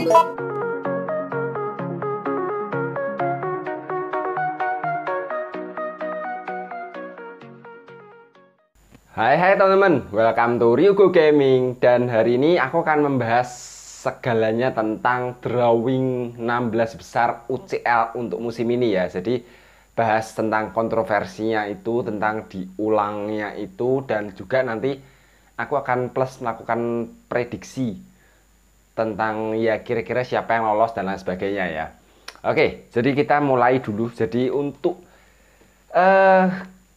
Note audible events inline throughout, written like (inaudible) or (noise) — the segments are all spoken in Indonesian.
Hai hai teman-teman, welcome to Ryugo Gaming Dan hari ini aku akan membahas segalanya tentang drawing 16 besar UCL untuk musim ini ya Jadi bahas tentang kontroversinya itu, tentang diulangnya itu Dan juga nanti aku akan plus melakukan prediksi tentang ya kira-kira siapa yang lolos dan lain sebagainya ya. Oke, jadi kita mulai dulu. Jadi untuk uh,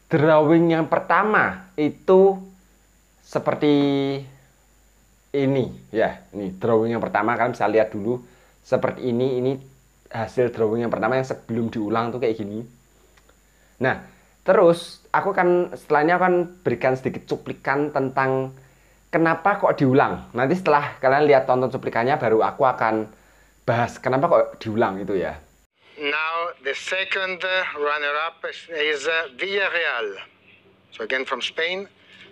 drawing yang pertama itu seperti ini ya. Ini drawing yang pertama kalian bisa lihat dulu seperti ini. Ini hasil drawing yang pertama yang sebelum diulang tuh kayak gini. Nah, terus aku kan setelahnya akan berikan sedikit cuplikan tentang kenapa kok diulang? Nanti setelah kalian lihat tonton cuplikannya baru aku akan bahas kenapa kok diulang itu ya. Now the second runner up is uh, Villarreal. So again from Spain.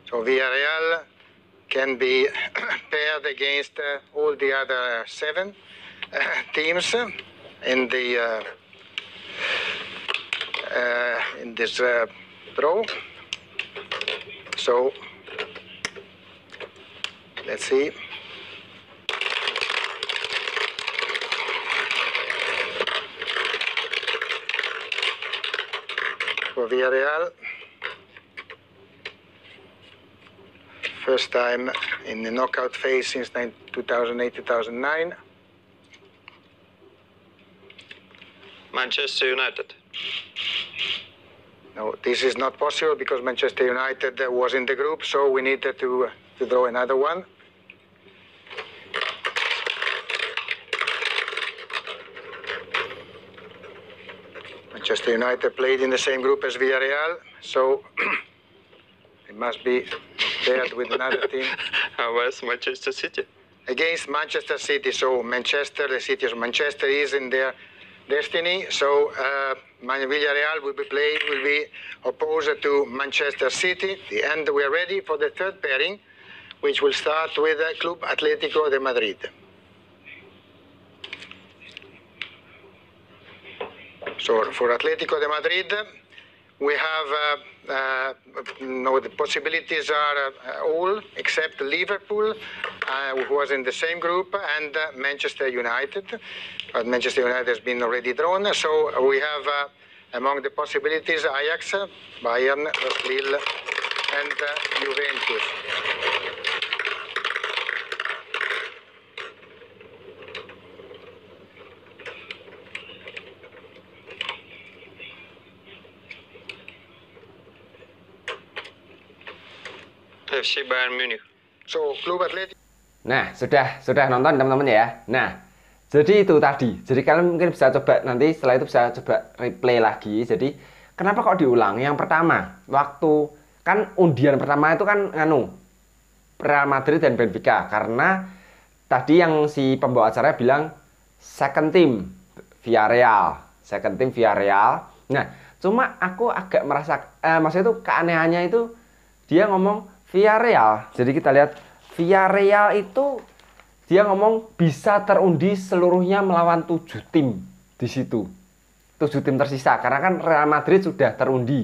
So Villarreal can be (coughs) paired against uh, all the other seven uh, teams in the uh, uh, in this uh, draw. So let's see for Villarreal first time in the knockout phase since 2008-2009 Manchester United no, this is not possible because Manchester United uh, was in the group, so we needed to uh, to draw another one. Manchester United played in the same group as Villarreal, so (clears throat) it must be paired with another (laughs) team. How was Manchester City? Against Manchester City, so Manchester, the city of Manchester is in their destiny. So uh, Villarreal will be played, will be opposed to Manchester City. And we are ready for the third pairing which will start with Club Atlético de Madrid. So for Atlético de Madrid, we have uh, uh, no, the possibilities are uh, all except Liverpool, who was in the same group, and Manchester United. But Manchester United has been already drawn, so we have among the possibilities Ajax, Bayern, Lille, and uh, Juventus. FC Bayern Munich. So, klub atletik. Nah, sudah sudah nonton teman-teman ya. Nah, jadi itu tadi. Jadi kalian mungkin bisa coba nanti setelah itu bisa coba replay lagi. Jadi kenapa kok diulang? Yang pertama, waktu kan undian pertama itu kan nganu Real Madrid dan Benfica karena tadi yang si pembawa acara bilang second team via Real, second team via Real. Nah, cuma aku agak merasa eh, maksudnya itu keanehannya itu dia ngomong Via Real, Jadi kita lihat Via Real itu dia ngomong bisa terundi seluruhnya melawan tujuh tim di situ. Tujuh tim tersisa karena kan Real Madrid sudah terundi.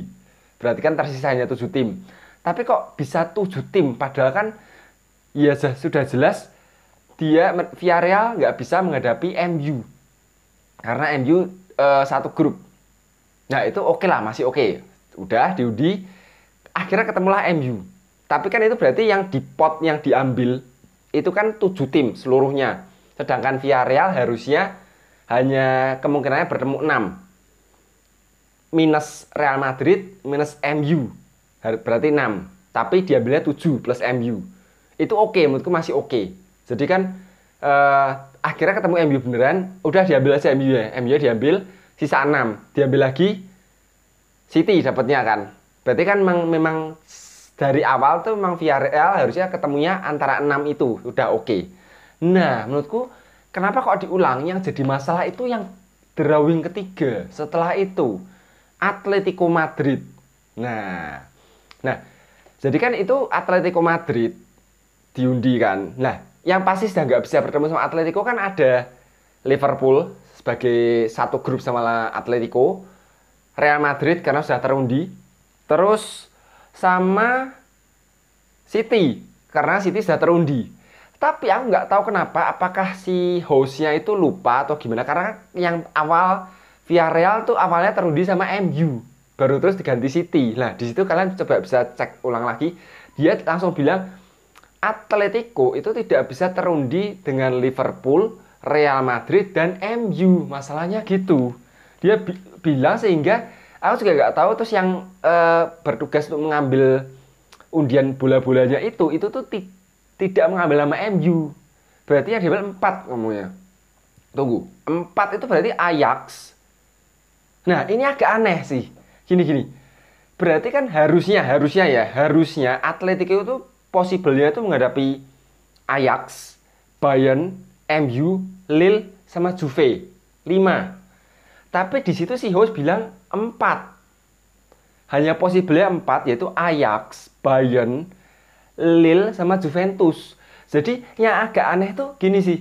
Berarti kan tersisa hanya tujuh tim. Tapi kok bisa tujuh tim padahal kan ya sudah jelas dia Via Real nggak bisa menghadapi MU karena MU e, eh, satu grup. Nah itu oke okay lah masih oke. Okay. Udah diundi akhirnya ketemulah MU tapi kan itu berarti yang di pot yang diambil itu kan tujuh tim seluruhnya. Sedangkan via Villarreal harusnya hanya kemungkinannya bertemu enam Minus Real Madrid, minus MU. Berarti enam Tapi diambilnya tujuh plus MU. Itu oke, okay, menurutku masih oke. Okay. Jadi kan eh, akhirnya ketemu MU beneran, udah diambil aja MU ya. MU diambil, sisa enam Diambil lagi, City dapatnya kan. Berarti kan memang dari awal tuh memang VRL harusnya ketemunya antara enam itu udah oke. Okay. Nah, menurutku kenapa kok diulang? Yang jadi masalah itu yang drawing ketiga. Setelah itu Atletico Madrid. Nah, nah jadi kan itu Atletico Madrid diundi kan. Nah, yang pasti sudah nggak bisa bertemu sama Atletico kan ada Liverpool sebagai satu grup sama Atletico, Real Madrid karena sudah terundi, terus sama City karena City sudah terundi. Tapi aku nggak tahu kenapa apakah si hostnya itu lupa atau gimana karena yang awal via Real tuh awalnya terundi sama MU baru terus diganti City. Nah di situ kalian coba bisa cek ulang lagi dia langsung bilang Atletico itu tidak bisa terundi dengan Liverpool, Real Madrid dan MU masalahnya gitu. Dia bi bilang sehingga aku juga nggak tahu terus yang uh, bertugas untuk mengambil undian bola-bolanya itu itu tuh ti tidak mengambil nama MU berarti yang diambil empat ngomongnya tunggu empat itu berarti Ajax nah ini agak aneh sih gini gini berarti kan harusnya harusnya ya harusnya Atletico itu possible-nya itu menghadapi Ajax, Bayern, MU, Lille sama Juve. lima. Tapi di situ si host bilang empat, Hanya possible empat yaitu Ajax, Bayern, Lille sama Juventus. Jadi yang agak aneh tuh gini sih.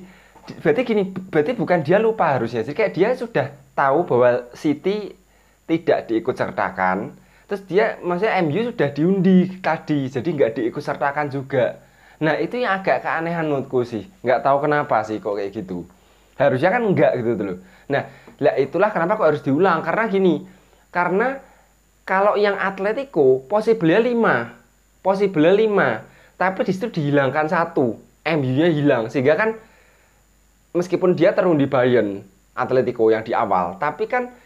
Berarti gini, berarti bukan dia lupa harusnya. sih kayak dia sudah tahu bahwa City tidak diikut sertakan. Terus dia maksudnya MU sudah diundi tadi, jadi nggak diikut sertakan juga. Nah itu yang agak keanehan menurutku sih. Nggak tahu kenapa sih kok kayak gitu harusnya kan enggak gitu loh nah lah itulah kenapa kok harus diulang karena gini karena kalau yang Atletico possible 5 possible 5 tapi di situ dihilangkan satu MU-nya hilang sehingga kan meskipun dia di Bayern Atletico yang di awal tapi kan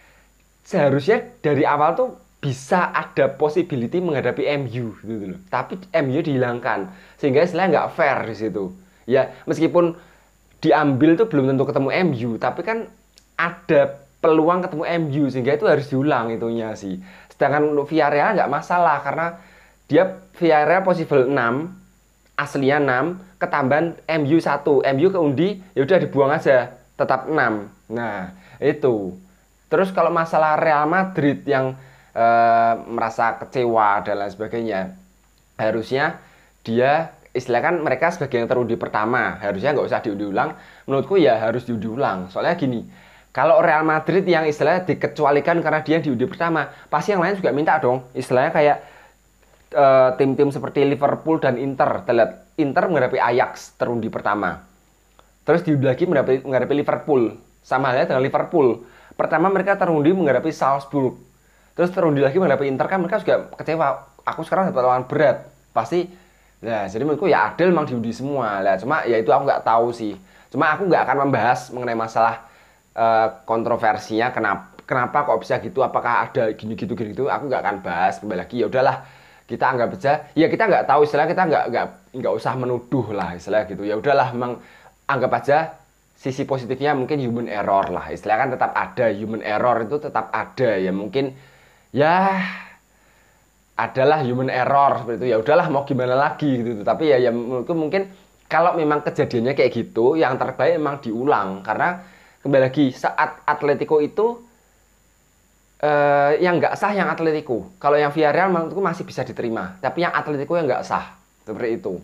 seharusnya dari awal tuh bisa ada possibility menghadapi MU gitu loh. Tapi MU dihilangkan sehingga istilahnya nggak fair di situ. Ya meskipun diambil tuh belum tentu ketemu MU tapi kan ada peluang ketemu MU sehingga itu harus diulang itunya sih sedangkan untuk Villarreal nggak masalah karena dia Villarreal possible 6 aslinya 6 ketambahan MU 1 MU keundi ya udah dibuang aja tetap 6 nah itu terus kalau masalah Real Madrid yang e, merasa kecewa dan lain sebagainya harusnya dia istilah kan mereka sebagai yang terundi pertama harusnya nggak usah diundi ulang menurutku ya harus diundi ulang soalnya gini kalau Real Madrid yang istilahnya dikecualikan karena dia diundi pertama pasti yang lain juga minta dong istilahnya kayak tim eh, tim-tim seperti Liverpool dan Inter terlihat Inter menghadapi Ajax terundi pertama terus diundi lagi menghadapi, menghadapi Liverpool sama halnya dengan Liverpool pertama mereka terundi menghadapi Salzburg terus terundi lagi menghadapi Inter kan mereka juga kecewa aku sekarang dapat lawan berat pasti Nah, jadi menurutku ya adil memang diundi semua. Lah, cuma ya itu aku nggak tahu sih. Cuma aku nggak akan membahas mengenai masalah uh, kontroversinya kenapa kenapa kok bisa gitu, apakah ada gini gitu gini gitu. Aku nggak akan bahas kembali lagi. Ya udahlah, kita anggap aja. Ya kita nggak tahu istilah kita nggak nggak nggak usah menuduh lah istilah gitu. Ya udahlah, memang anggap aja sisi positifnya mungkin human error lah. Istilah kan tetap ada human error itu tetap ada ya mungkin ya adalah human error seperti itu ya udahlah mau gimana lagi gitu, gitu tapi ya ya menurutku mungkin kalau memang kejadiannya kayak gitu yang terbaik memang diulang karena kembali lagi saat Atletico itu eh, yang nggak sah yang Atletico kalau yang Villarreal menurutku masih bisa diterima tapi yang Atletico yang nggak sah seperti itu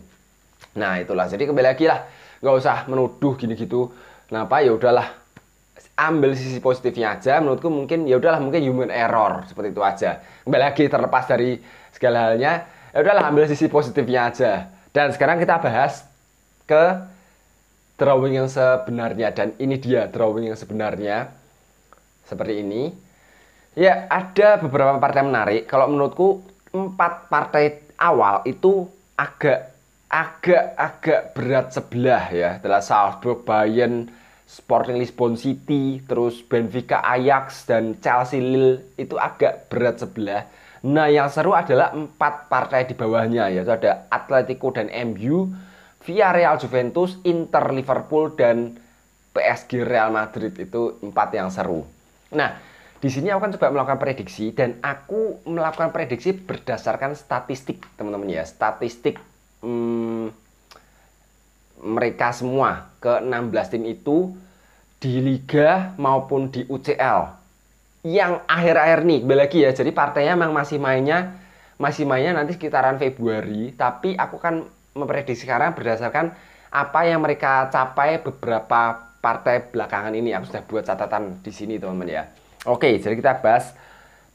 nah itulah jadi kembali lagi lah nggak usah menuduh gini gitu kenapa ya udahlah ambil sisi positifnya aja menurutku mungkin ya udahlah mungkin human error seperti itu aja kembali lagi terlepas dari segala halnya ya udahlah ambil sisi positifnya aja dan sekarang kita bahas ke drawing yang sebenarnya dan ini dia drawing yang sebenarnya seperti ini ya ada beberapa partai menarik kalau menurutku empat partai awal itu agak agak agak berat sebelah ya telah Salzburg Bayern Sporting Lisbon City, terus Benfica Ajax dan Chelsea Lille itu agak berat sebelah. Nah, yang seru adalah empat partai di bawahnya yaitu ada Atletico dan MU, Villarreal Juventus, Inter Liverpool dan PSG Real Madrid itu empat yang seru. Nah, di sini aku kan coba melakukan prediksi dan aku melakukan prediksi berdasarkan statistik teman-teman ya statistik hmm, mereka semua ke 16 tim itu di liga maupun di UCL yang akhir-akhir nih kembali lagi ya jadi partainya memang masih mainnya masih mainnya nanti sekitaran Februari tapi aku kan memprediksi sekarang berdasarkan apa yang mereka capai beberapa partai belakangan ini aku sudah buat catatan di sini teman-teman ya oke jadi kita bahas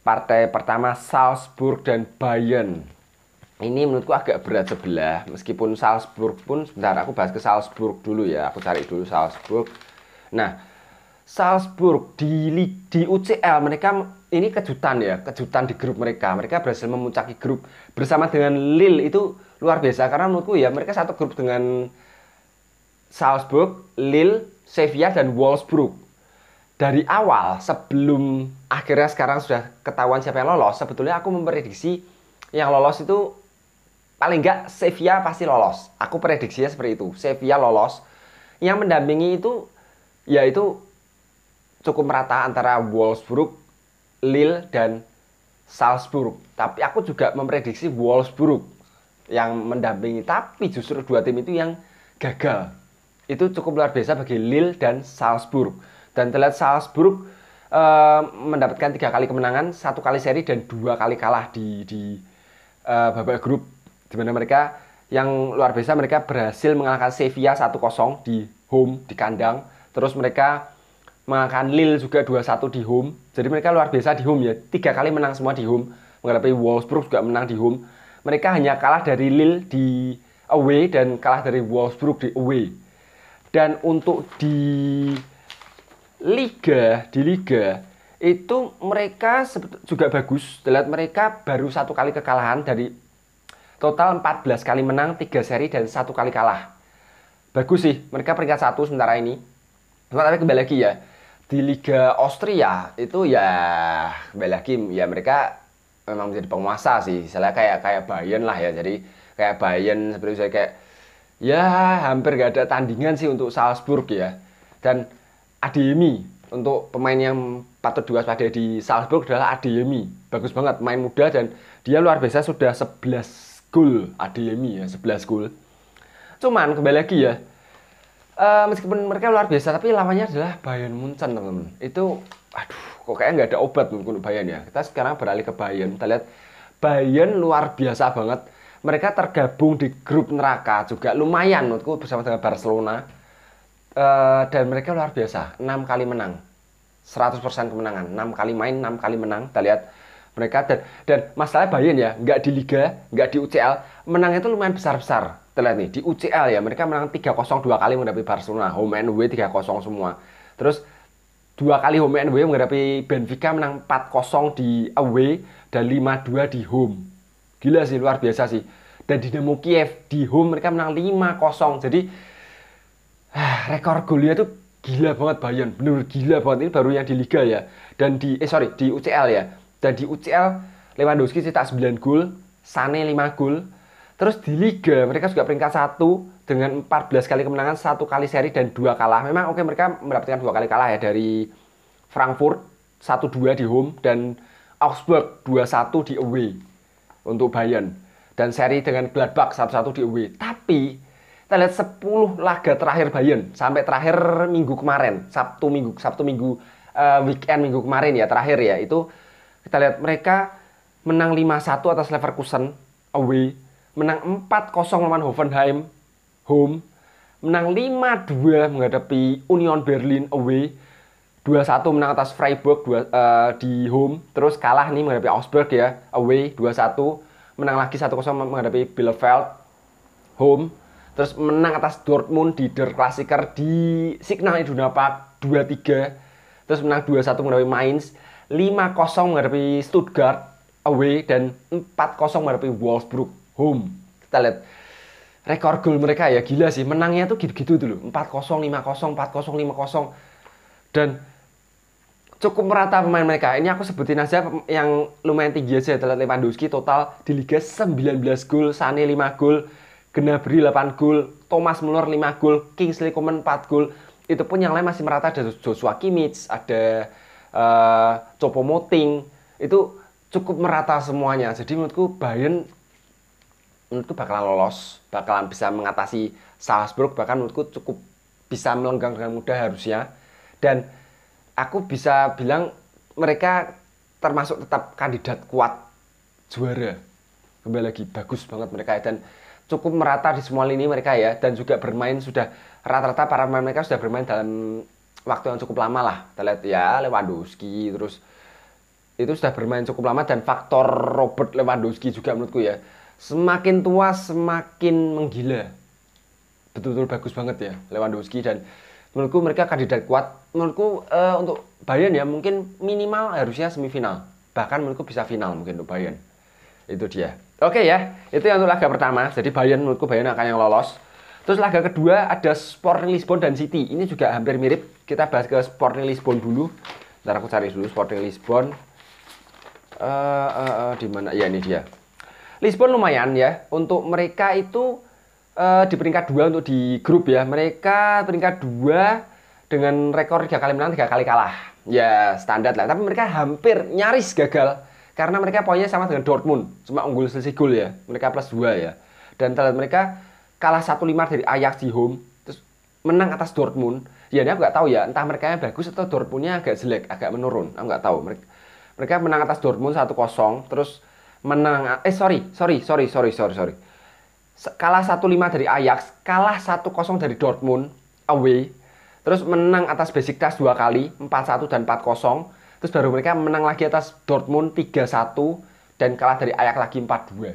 partai pertama Salzburg dan Bayern ini menurutku agak berat sebelah meskipun Salzburg pun sebentar aku bahas ke Salzburg dulu ya aku cari dulu Salzburg nah Salzburg di di UCL mereka ini kejutan ya kejutan di grup mereka mereka berhasil memuncaki grup bersama dengan Lille itu luar biasa karena menurutku ya mereka satu grup dengan Salzburg Lille Sevilla dan Wolfsburg dari awal sebelum akhirnya sekarang sudah ketahuan siapa yang lolos sebetulnya aku memprediksi yang lolos itu paling nggak Sevilla pasti lolos. Aku prediksinya seperti itu. Sevilla lolos. Yang mendampingi itu yaitu cukup merata antara Wolfsburg, Lille dan Salzburg. Tapi aku juga memprediksi Wolfsburg yang mendampingi. Tapi justru dua tim itu yang gagal. Itu cukup luar biasa bagi Lille dan Salzburg. Dan terlihat Salzburg e, mendapatkan tiga kali kemenangan, satu kali seri dan dua kali kalah di di e, babak grup di mana mereka yang luar biasa mereka berhasil mengalahkan Sevilla 1-0 di home di kandang terus mereka mengalahkan Lille juga 2-1 di home jadi mereka luar biasa di home ya tiga kali menang semua di home menghadapi Wolfsburg juga menang di home mereka hanya kalah dari Lille di away dan kalah dari Wolfsburg di away dan untuk di liga di liga itu mereka juga bagus. terlihat mereka baru satu kali kekalahan dari Total 14 kali menang, 3 seri, dan satu kali kalah. Bagus sih, mereka peringkat satu sementara ini. Cuma tapi kembali lagi ya, di Liga Austria itu ya kembali lagi ya mereka memang menjadi penguasa sih. Misalnya kayak kayak Bayern lah ya, jadi kayak Bayern seperti saya kayak ya hampir gak ada tandingan sih untuk Salzburg ya. Dan Ademi untuk pemain yang patut diwaspadai di Salzburg adalah Ademi. Bagus banget, main muda dan dia luar biasa sudah 11 gol Adeyemi ya 11 gol cuman kembali lagi ya uh, meskipun mereka luar biasa tapi lawannya adalah Bayern Munchen teman-teman itu aduh kok kayaknya nggak ada obat untuk Bayern ya kita sekarang beralih ke Bayern kita lihat Bayern luar biasa banget mereka tergabung di grup neraka juga lumayan menurutku bersama dengan Barcelona uh, dan mereka luar biasa 6 kali menang 100% kemenangan 6 kali main 6 kali menang kita lihat mereka dan dan masalah Bayern ya nggak di Liga nggak di UCL menangnya itu lumayan besar besar terlihat nih di UCL ya mereka menang 3-0 dua kali menghadapi Barcelona home and away 3-0 semua terus dua kali home and away menghadapi Benfica menang 4-0 di away dan 5-2 di home gila sih luar biasa sih dan di Dinamo Kiev di home mereka menang 5-0 jadi ah, rekor golnya itu gila banget Bayern bener, gila banget ini baru yang di Liga ya dan di eh sorry di UCL ya dan di UCL Lewandowski cetak 9 gol, Sane 5 gol. Terus di liga mereka juga peringkat 1 dengan 14 kali kemenangan, 1 kali seri dan 2 kalah. Memang oke okay, mereka mendapatkan 2 kali kalah ya dari Frankfurt 1-2 di home dan Augsburg 2-1 di away untuk Bayern dan seri dengan Gladbach 1-1 di away. Tapi kita lihat 10 laga terakhir Bayern sampai terakhir minggu kemarin, Sabtu minggu Sabtu minggu uh, weekend minggu kemarin ya terakhir ya itu kita lihat mereka menang 5-1 atas Leverkusen away, menang 4-0 melawan Hoffenheim home, menang 5-2 menghadapi Union Berlin away, 2-1 menang atas Freiburg dua, uh, di home, terus kalah nih menghadapi Augsburg ya away 2-1, menang lagi 1-0 menghadapi Bielefeld home, terus menang atas Dortmund di Der Klassiker di Signal Iduna Park 2-3, terus menang 2-1 menghadapi Mainz 5-0 menghadapi Stuttgart away dan 4-0 menghadapi Wolfsburg home. Kita lihat rekor gol mereka ya gila sih. Menangnya tuh gitu-gitu dulu. 4-0, 5-0, 4-0, 5-0 dan cukup merata pemain mereka. Ini aku sebutin aja yang lumayan tinggi aja adalah Lewandowski total di Liga 19 gol, Sane 5 gol, Gnabry 8 gol, Thomas Muller 5 gol, Kingsley Coman 4 gol. Itu pun yang lain masih merata ada Joshua Kimmich, ada uh, eh, Copo Moting itu cukup merata semuanya. Jadi menurutku Bayern menurutku bakalan lolos, bakalan bisa mengatasi Salzburg bahkan menurutku cukup bisa melenggang dengan mudah harusnya. Dan aku bisa bilang mereka termasuk tetap kandidat kuat juara. Kembali lagi bagus banget mereka dan cukup merata di semua lini mereka ya dan juga bermain sudah rata-rata para pemain mereka sudah bermain dalam waktu yang cukup lama lah. Kita lihat ya Lewandowski terus itu sudah bermain cukup lama dan faktor Robert Lewandowski juga menurutku ya semakin tua semakin menggila betul-betul bagus banget ya Lewandowski dan menurutku mereka kandidat kuat menurutku uh, untuk Bayern ya mungkin minimal harusnya semifinal bahkan menurutku bisa final mungkin untuk Bayern itu dia oke okay, ya itu yang untuk laga pertama jadi Bayern menurutku Bayern akan yang lolos Terus laga kedua ada Sporting Lisbon dan City. Ini juga hampir mirip. Kita bahas ke Sporting Lisbon dulu. Ntar aku cari dulu Sporting Lisbon. Uh, uh, uh, di mana? Ya ini dia. Lisbon lumayan ya. Untuk mereka itu uh, di peringkat dua untuk di grup ya. Mereka peringkat dua dengan rekor tiga kali menang, tiga kali kalah. Ya standar lah. Tapi mereka hampir nyaris gagal karena mereka poinnya sama dengan Dortmund. Cuma unggul selisih gol ya. Mereka plus dua ya. Dan terlihat mereka kalah 1-5 dari Ajax di home terus menang atas Dortmund ya aku nggak tahu ya entah mereka yang bagus atau Dortmundnya agak jelek agak menurun aku nggak tahu mereka mereka menang atas Dortmund 1-0 terus menang eh sorry sorry sorry sorry sorry sorry kalah 1-5 dari Ajax kalah 1-0 dari Dortmund away terus menang atas Besiktas dua kali 4-1 dan 4-0 terus baru mereka menang lagi atas Dortmund 3-1 dan kalah dari Ajax lagi 4-2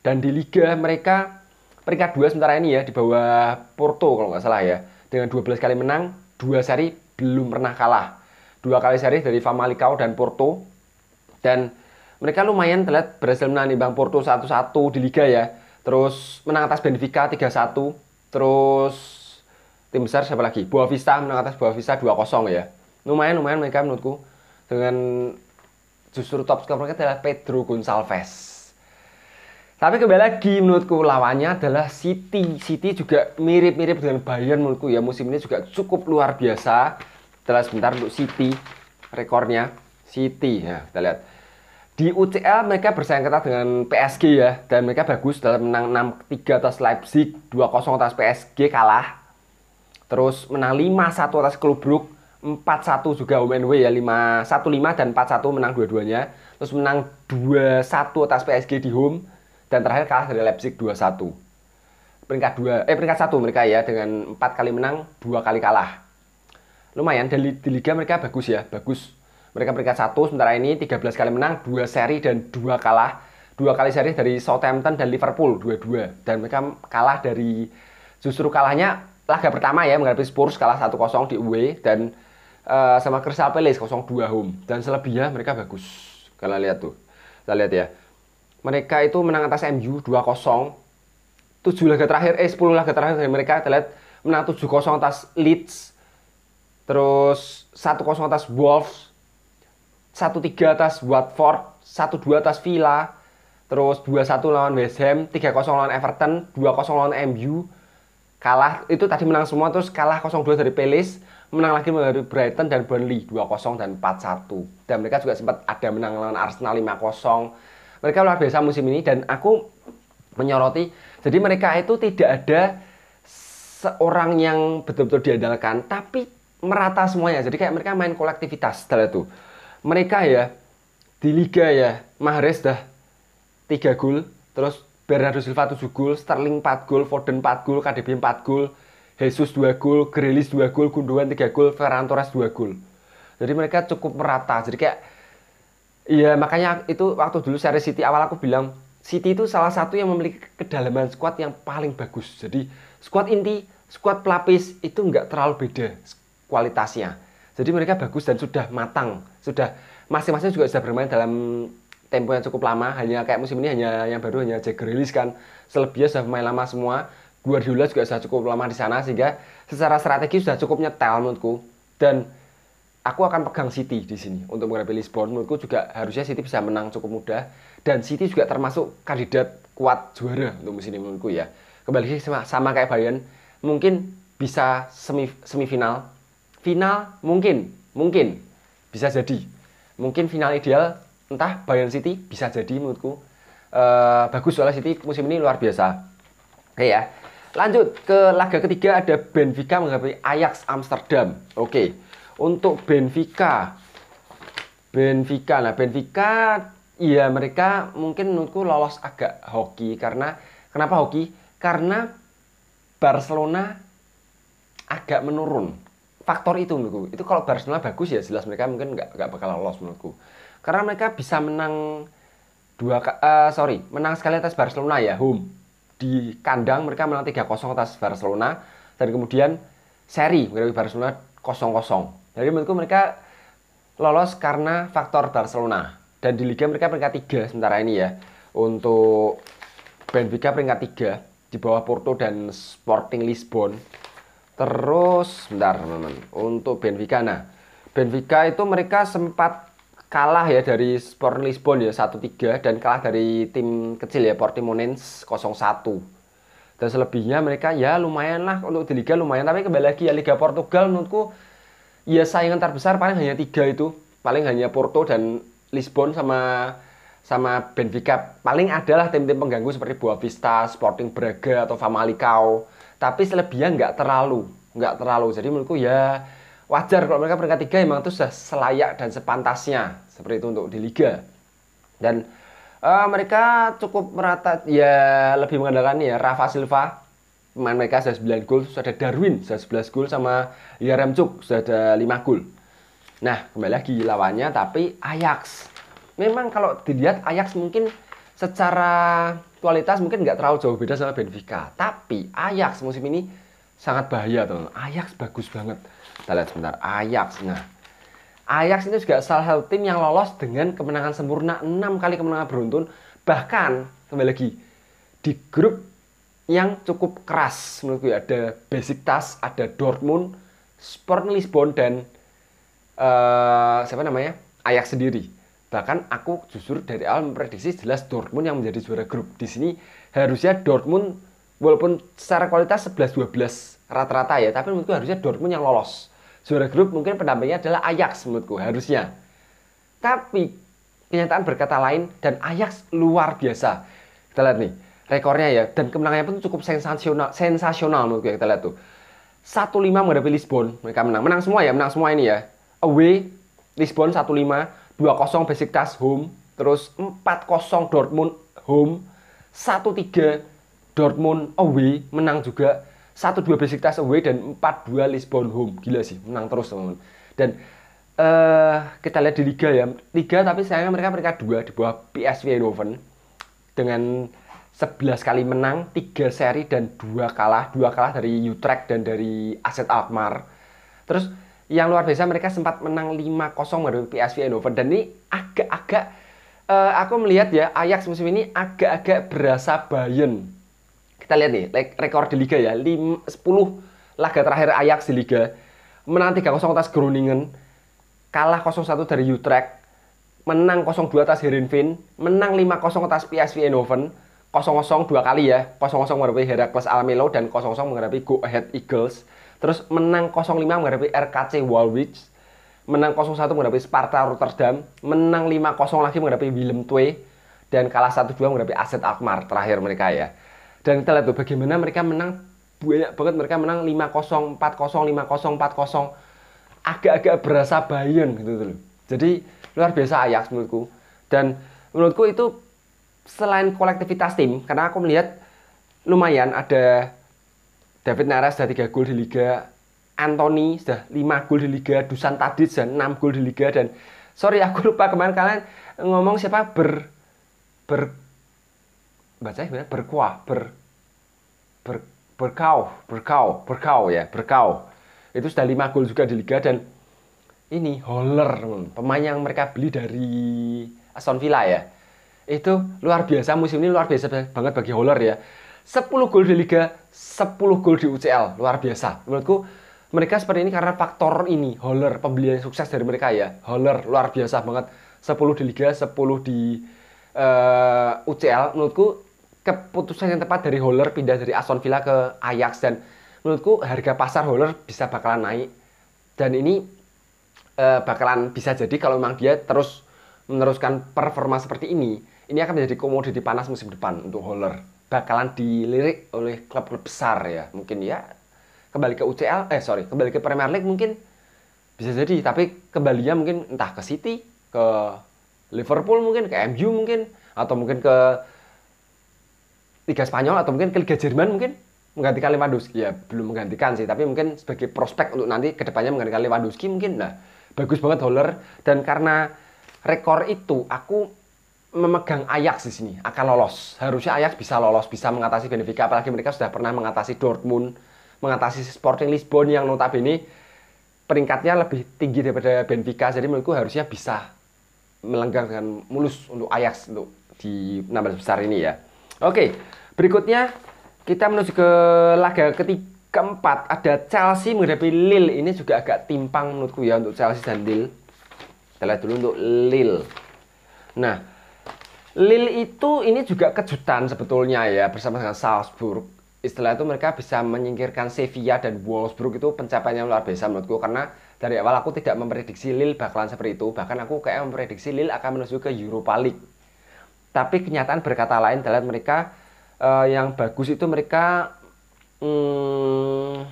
dan di liga mereka peringkat dua sementara ini ya di bawah Porto kalau nggak salah ya dengan 12 kali menang dua seri belum pernah kalah dua kali seri dari Famalicão dan Porto dan mereka lumayan terlihat berhasil menang bang Porto 1-1 di Liga ya terus menang atas Benfica 3-1 terus tim besar siapa lagi Boa Vista menang atas Boa Vista 2-0 ya lumayan lumayan mereka menurutku dengan justru top skor mereka adalah Pedro Gonçalves tapi kembali lagi menurutku lawannya adalah City. City juga mirip-mirip dengan Bayern menurutku ya. Musim ini juga cukup luar biasa. Kita sebentar untuk City rekornya. City ya, kita lihat. Di UCL mereka bersaing ketat dengan PSG ya dan mereka bagus dalam menang 6-3 atas Leipzig, 2-0 atas PSG kalah. Terus menang 5-1 atas Klub Brugge, 4-1 juga home and away ya 5 1 5 dan 4-1 menang dua-duanya. Terus menang 2-1 atas PSG di home dan terakhir kalah dari Leipzig 2-1. Peringkat 2 eh peringkat 1 mereka ya dengan 4 kali menang, 2 kali kalah. Lumayan di, di liga mereka bagus ya, bagus. Mereka peringkat 1 sementara ini 13 kali menang, 2 seri dan 2 kalah. 2 kali seri dari Southampton dan Liverpool 2-2 dan mereka kalah dari justru kalahnya laga pertama ya menghadapi Spurs kalah 1-0 di away e dan uh, sama Crystal Palace 0-2 home dan selebihnya mereka bagus kalian lihat tuh kita lihat ya mereka itu menang atas MU 2-0 7 laga terakhir eh 10 laga terakhir dari mereka kita lihat menang 7-0 atas Leeds terus 1-0 atas Wolves 1-3 atas Watford 1-2 atas Villa terus 2-1 lawan West Ham 3-0 lawan Everton 2-0 lawan MU kalah itu tadi menang semua terus kalah 0-2 dari Palace menang lagi dari Brighton dan Burnley 2-0 dan 4-1 dan mereka juga sempat ada menang lawan Arsenal 5-0 mereka luar biasa musim ini dan aku menyoroti jadi mereka itu tidak ada seorang yang betul-betul diandalkan tapi merata semuanya jadi kayak mereka main kolektivitas setelah itu mereka ya di liga ya Mahrez dah 3 gol terus Bernardo Silva 7 gol Sterling 4 gol Foden 4 gol KDB 4 gol Jesus 2 gol Grealish 2 gol Gundogan 3 gol Ferran Torres 2 gol jadi mereka cukup merata jadi kayak Iya, makanya itu waktu dulu seri City awal aku bilang City itu salah satu yang memiliki kedalaman squad yang paling bagus. Jadi squad inti, squad pelapis itu nggak terlalu beda kualitasnya. Jadi mereka bagus dan sudah matang, sudah masing-masing juga sudah bermain dalam tempo yang cukup lama. Hanya kayak musim ini hanya yang baru hanya Jack Grealish kan. Selebihnya sudah main lama semua. Guardiola juga sudah cukup lama di sana sehingga secara strategi sudah cukup nyetel menurutku. Dan aku akan pegang City di sini untuk menghadapi Lisbon. Menurutku juga harusnya City bisa menang cukup mudah dan City juga termasuk kandidat kuat juara untuk musim ini menurutku ya. Kembali sama, sama kayak Bayern, mungkin bisa semi, semifinal, final mungkin, mungkin bisa jadi. Mungkin final ideal entah Bayern City bisa jadi menurutku. Uh, bagus soalnya City musim ini luar biasa. Oke ya. Lanjut ke laga ketiga ada Benfica menghadapi Ajax Amsterdam. Oke. Okay. Untuk Benfica, Benfica, nah Benfica, iya mereka mungkin menurutku lolos agak hoki karena kenapa hoki? Karena Barcelona agak menurun. Faktor itu menurutku. Itu kalau Barcelona bagus ya jelas mereka mungkin nggak nggak bakal lolos menurutku. Karena mereka bisa menang dua uh, sorry menang sekali atas Barcelona ya home di kandang mereka menang 3-0 atas Barcelona dan kemudian seri menghadapi Barcelona kosong kosong. Jadi menurutku mereka lolos karena faktor Barcelona dan di liga mereka peringkat tiga sementara ini ya. Untuk Benfica peringkat tiga di bawah Porto dan Sporting Lisbon. Terus bentar teman-teman, untuk Benfica nah. Benfica itu mereka sempat kalah ya dari Sporting Lisbon ya 1-3 dan kalah dari tim kecil ya Portimonense 0-1 dan selebihnya mereka ya lumayan lah untuk di Liga lumayan tapi kembali lagi ya Liga Portugal menurutku ya saingan terbesar paling hanya tiga itu paling hanya Porto dan Lisbon sama sama Benfica paling adalah tim-tim pengganggu seperti Boavista, Sporting Braga atau Famalicão tapi selebihnya nggak terlalu nggak terlalu jadi menurutku ya wajar kalau mereka peringkat tiga emang itu sudah selayak dan sepantasnya seperti itu untuk di Liga dan uh, mereka cukup merata ya lebih mengandalkan ya Rafa Silva pemain mereka sudah 9 gol, sudah ada Darwin sudah 11 gol sama Yaremchuk sudah ada 5 gol. Nah, kembali lagi lawannya tapi Ajax. Memang kalau dilihat Ajax mungkin secara kualitas mungkin nggak terlalu jauh beda sama Benfica. Tapi Ajax musim ini sangat bahaya, teman. Ajax bagus banget. Kita lihat sebentar. Ajax. Nah, Ajax ini juga salah satu tim yang lolos dengan kemenangan sempurna 6 kali kemenangan beruntun. Bahkan kembali lagi di grup yang cukup keras menurutku gue ya. ada Besiktas, ada Dortmund, Sporting Lisbon dan uh, siapa namanya Ajax sendiri. Bahkan aku justru dari awal memprediksi jelas Dortmund yang menjadi juara grup. Di sini harusnya Dortmund walaupun secara kualitas 11-12 rata-rata ya, tapi menurutku harusnya Dortmund yang lolos. Juara grup mungkin pendampingnya adalah Ajax menurutku harusnya. Tapi kenyataan berkata lain dan Ajax luar biasa. Kita lihat nih, rekornya ya dan kemenangannya pun cukup sensasional sensasional menurut gue kita lihat tuh 1-5 menghadapi Lisbon mereka menang menang semua ya menang semua ini ya away Lisbon 1-5 2-0 Besiktas home terus 4-0 Dortmund home 1-3 Dortmund away menang juga 1-2 Besiktas away dan 4-2 Lisbon home gila sih menang terus teman-teman dan uh, kita lihat di liga ya liga tapi sayangnya mereka mereka dua di bawah PSV Eindhoven dengan 11 kali menang, 3 seri dan 2 kalah, 2 kalah dari Utrecht dan dari Aset Alkmaar. Terus yang luar biasa mereka sempat menang 5-0 dari PSV Eindhoven dan ini agak-agak uh, aku melihat ya Ajax musim ini agak-agak berasa Bayern. Kita lihat nih rekor di liga ya, 5, 10 laga terakhir Ajax di liga menang 3-0 atas Groningen, kalah 0-1 dari Utrecht, menang 0-2 atas Herenveen, menang 5-0 atas PSV Eindhoven, 0-0 dua kali ya 0-0 menghadapi Heracles Almelo dan 0-0 menghadapi Go Ahead Eagles terus menang 0-5 menghadapi RKC Walwich menang 0-1 menghadapi Sparta Rotterdam menang 5-0 lagi menghadapi Willem Twee dan kalah 1-2 menghadapi Aset Alkmaar terakhir mereka ya dan kita lihat tuh bagaimana mereka menang banyak banget mereka menang 5-0, 4-0, 5-0, 4-0 agak-agak berasa Bayern gitu tuh loh jadi luar biasa Ajax menurutku dan menurutku itu selain kolektivitas tim, karena aku melihat lumayan ada David Nara sudah 3 gol di Liga, Anthony sudah 5 gol di Liga, Dusan Tadic sudah 6 gol di Liga, dan sorry aku lupa kemarin kalian ngomong siapa ber ber baca ya berkuah ber ber berkau berkau berkau ya berkau itu sudah 5 gol juga di Liga dan ini Holler hmm, pemain yang mereka beli dari Aston Villa ya itu luar biasa musim ini luar biasa banget bagi Holler ya. 10 gol di Liga, 10 gol di UCL, luar biasa. Menurutku mereka seperti ini karena faktor ini, Holler, pembelian sukses dari mereka ya. Holler luar biasa banget. 10 di Liga, 10 di uh, eh, UCL menurutku keputusan yang tepat dari Holler pindah dari Aston Villa ke Ajax dan menurutku harga pasar Holler bisa bakalan naik dan ini uh, bakalan bisa jadi kalau memang dia terus meneruskan performa seperti ini ini akan menjadi komoditi panas musim depan untuk Holler. Bakalan dilirik oleh klub-klub besar ya. Mungkin ya kembali ke UCL, eh sorry, kembali ke Premier League mungkin bisa jadi. Tapi kembalinya mungkin entah ke City, ke Liverpool mungkin, ke MU mungkin, atau mungkin ke Liga Spanyol atau mungkin ke Liga Jerman mungkin menggantikan Lewandowski ya belum menggantikan sih tapi mungkin sebagai prospek untuk nanti kedepannya menggantikan Lewandowski mungkin nah bagus banget Holler dan karena rekor itu aku memegang Ajax di sini akan lolos. Harusnya Ajax bisa lolos, bisa mengatasi Benfica apalagi mereka sudah pernah mengatasi Dortmund, mengatasi Sporting Lisbon yang notabene peringkatnya lebih tinggi daripada Benfica. Jadi menurutku harusnya bisa melenggang dengan mulus untuk Ajax untuk di 16 besar ini ya. Oke, berikutnya kita menuju ke laga ketiga keempat ada Chelsea menghadapi Lille. Ini juga agak timpang menurutku ya untuk Chelsea dan Lille. Kita lihat dulu untuk Lille. Nah, Lil itu ini juga kejutan sebetulnya ya bersama dengan Salzburg. Istilah itu mereka bisa menyingkirkan Sevilla dan Wolfsburg itu yang luar biasa menurutku karena dari awal aku tidak memprediksi Lil bakalan seperti itu. Bahkan aku kayak memprediksi Lil akan menuju ke Europa League. Tapi kenyataan berkata lain dalam mereka uh, yang bagus itu mereka hmm,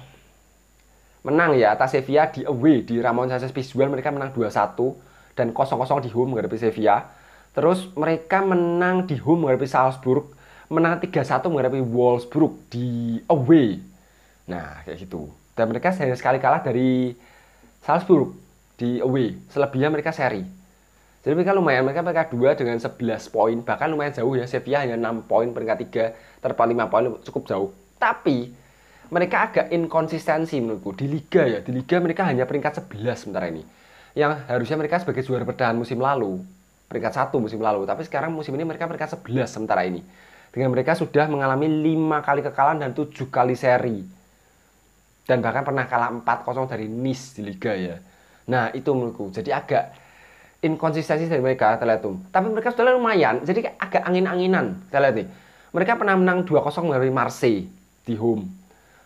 menang ya atas Sevilla di away di Ramon Sanchez Pizjuan mereka menang 2-1 dan 0-0 di home menghadapi Sevilla Terus mereka menang di home menghadapi Salzburg, menang 3-1 menghadapi Wolfsburg di away. Nah, kayak gitu. Dan mereka seri sekali kalah dari Salzburg di away. Selebihnya mereka seri. Jadi mereka lumayan, mereka mereka dua dengan 11 poin, bahkan lumayan jauh ya. Sevilla hanya 6 poin, peringkat 3, terpaling 5 poin cukup jauh. Tapi mereka agak inkonsistensi menurutku di liga ya. Di liga mereka hanya peringkat 11 sementara ini. Yang harusnya mereka sebagai juara bertahan musim lalu peringkat satu musim lalu, tapi sekarang musim ini mereka peringkat 11 sementara ini. Dengan mereka sudah mengalami 5 kali kekalahan dan 7 kali seri. Dan bahkan pernah kalah 4-0 dari Nice di Liga ya. Nah, itu menurutku. Jadi agak inkonsistensi dari mereka, terlihat tuh. Tapi mereka sudah lumayan, jadi agak angin-anginan. Kita lihat nih. Mereka pernah menang 2-0 dari Marseille di home.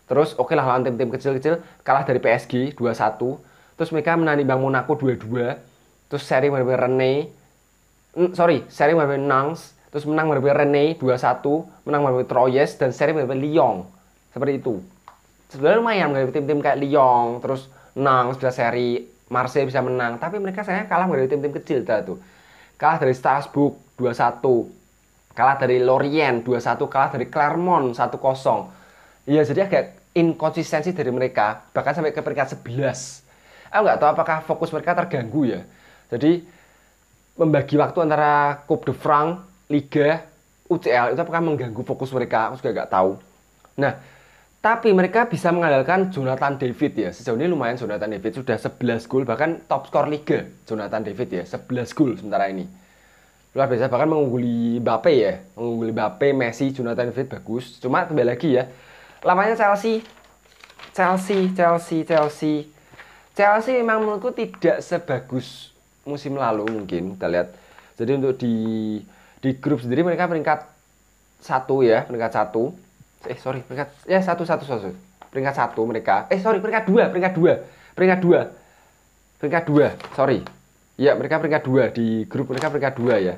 Terus oke okay lah lawan tim-tim kecil-kecil kalah dari PSG 2-1. Terus mereka menang di Bang Monaco 2-2. Terus seri benar-benar Rene sorry, seri menghadapi Nangs, terus menang menghadapi Rene 2-1, menang menghadapi Troyes dan seri menghadapi Lyon. Seperti itu. Sebenarnya lumayan menghadapi tim-tim kayak Lyon, terus Nangs bisa seri, Marseille bisa menang, tapi mereka sayangnya kalah menghadapi tim-tim kecil tuh. Kalah dari Strasbourg 2-1, kalah dari Lorient 2-1, kalah dari Clermont 1-0. Iya, jadi agak inkonsistensi dari mereka, bahkan sampai ke peringkat 11. Aku nggak tahu apakah fokus mereka terganggu ya. Jadi membagi waktu antara Coupe de France, Liga, UCL itu apakah mengganggu fokus mereka? Aku juga nggak tahu. Nah, tapi mereka bisa mengandalkan Jonathan David ya. Sejauh ini lumayan Jonathan David sudah 11 gol bahkan top skor liga Jonathan David ya, 11 gol sementara ini. Luar biasa bahkan mengungguli Mbappe ya. Mengungguli Mbappe, Messi, Jonathan David bagus. Cuma kembali lagi ya. Lamanya Chelsea Chelsea, Chelsea, Chelsea. Chelsea memang menurutku tidak sebagus musim lalu mungkin kita lihat. Jadi untuk di di grup sendiri mereka peringkat satu ya, peringkat satu. Eh sorry, peringkat ya satu satu satu. Peringkat satu mereka. Eh sorry, peringkat dua, peringkat dua, peringkat dua, peringkat dua. Sorry. Ya mereka peringkat dua di grup mereka peringkat dua ya.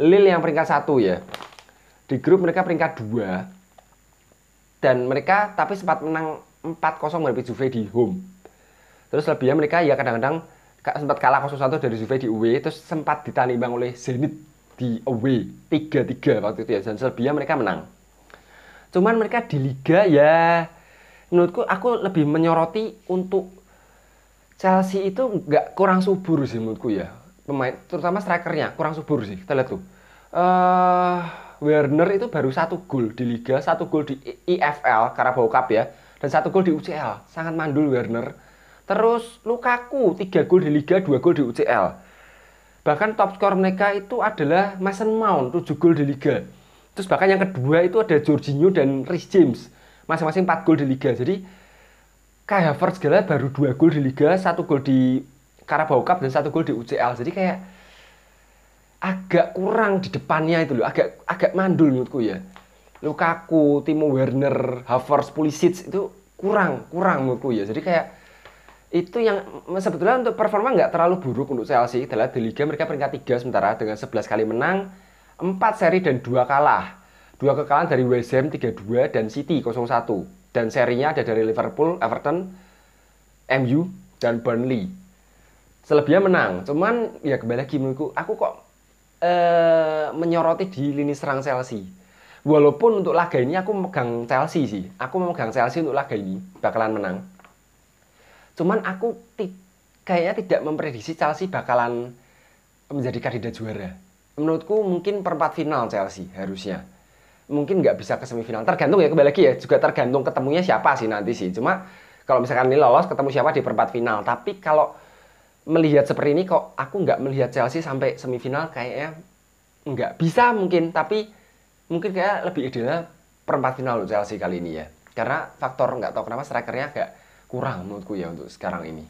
Lil yang peringkat satu ya. Di grup mereka peringkat dua dan mereka tapi sempat menang 4-0 menghadapi Juve di home. Terus lebihnya mereka ya kadang-kadang sempat kalah 0-1 dari Juve di away, e, terus sempat ditanimbang oleh Zenit di away e, tiga tiga waktu itu ya dan Serbia mereka menang cuman mereka di liga ya menurutku aku lebih menyoroti untuk Chelsea itu nggak kurang subur sih menurutku ya pemain terutama strikernya kurang subur sih kita lihat tuh uh, Werner itu baru satu gol di liga satu gol di EFL Carabao Cup ya dan satu gol di UCL sangat mandul Werner Terus Lukaku 3 gol di Liga, 2 gol di UCL. Bahkan top skor mereka itu adalah Mason Mount 7 gol di Liga. Terus bahkan yang kedua itu ada Jorginho dan Rhys James. Masing-masing 4 gol di Liga. Jadi Kai Havertz segala baru 2 gol di Liga, 1 gol di Carabao Cup dan 1 gol di UCL. Jadi kayak agak kurang di depannya itu loh, agak agak mandul menurutku ya. Lukaku, Timo Werner, Havertz, Pulisic itu kurang, kurang menurutku ya. Jadi kayak itu yang sebetulnya untuk performa nggak terlalu buruk untuk Chelsea adalah di Liga mereka peringkat 3 sementara dengan 11 kali menang 4 seri dan 2 kalah Dua kekalahan dari West Ham 3-2 dan City 0-1 dan serinya ada dari Liverpool, Everton, MU, dan Burnley selebihnya menang cuman ya kembali lagi menurutku aku kok uh, menyoroti di lini serang Chelsea walaupun untuk laga ini aku memegang Chelsea sih aku memegang Chelsea untuk laga ini bakalan menang Cuman aku ti kayaknya tidak memprediksi Chelsea bakalan menjadi kandidat juara. Menurutku mungkin perempat final Chelsea harusnya. Mungkin nggak bisa ke semifinal. Tergantung ya kembali lagi ya juga tergantung ketemunya siapa sih nanti sih. Cuma kalau misalkan ini lolos ketemu siapa di perempat final. Tapi kalau melihat seperti ini kok aku nggak melihat Chelsea sampai semifinal kayaknya nggak bisa mungkin tapi mungkin kayak lebih idealnya perempat final Chelsea kali ini ya karena faktor nggak tahu kenapa strikernya agak kurang menurutku ya untuk sekarang ini.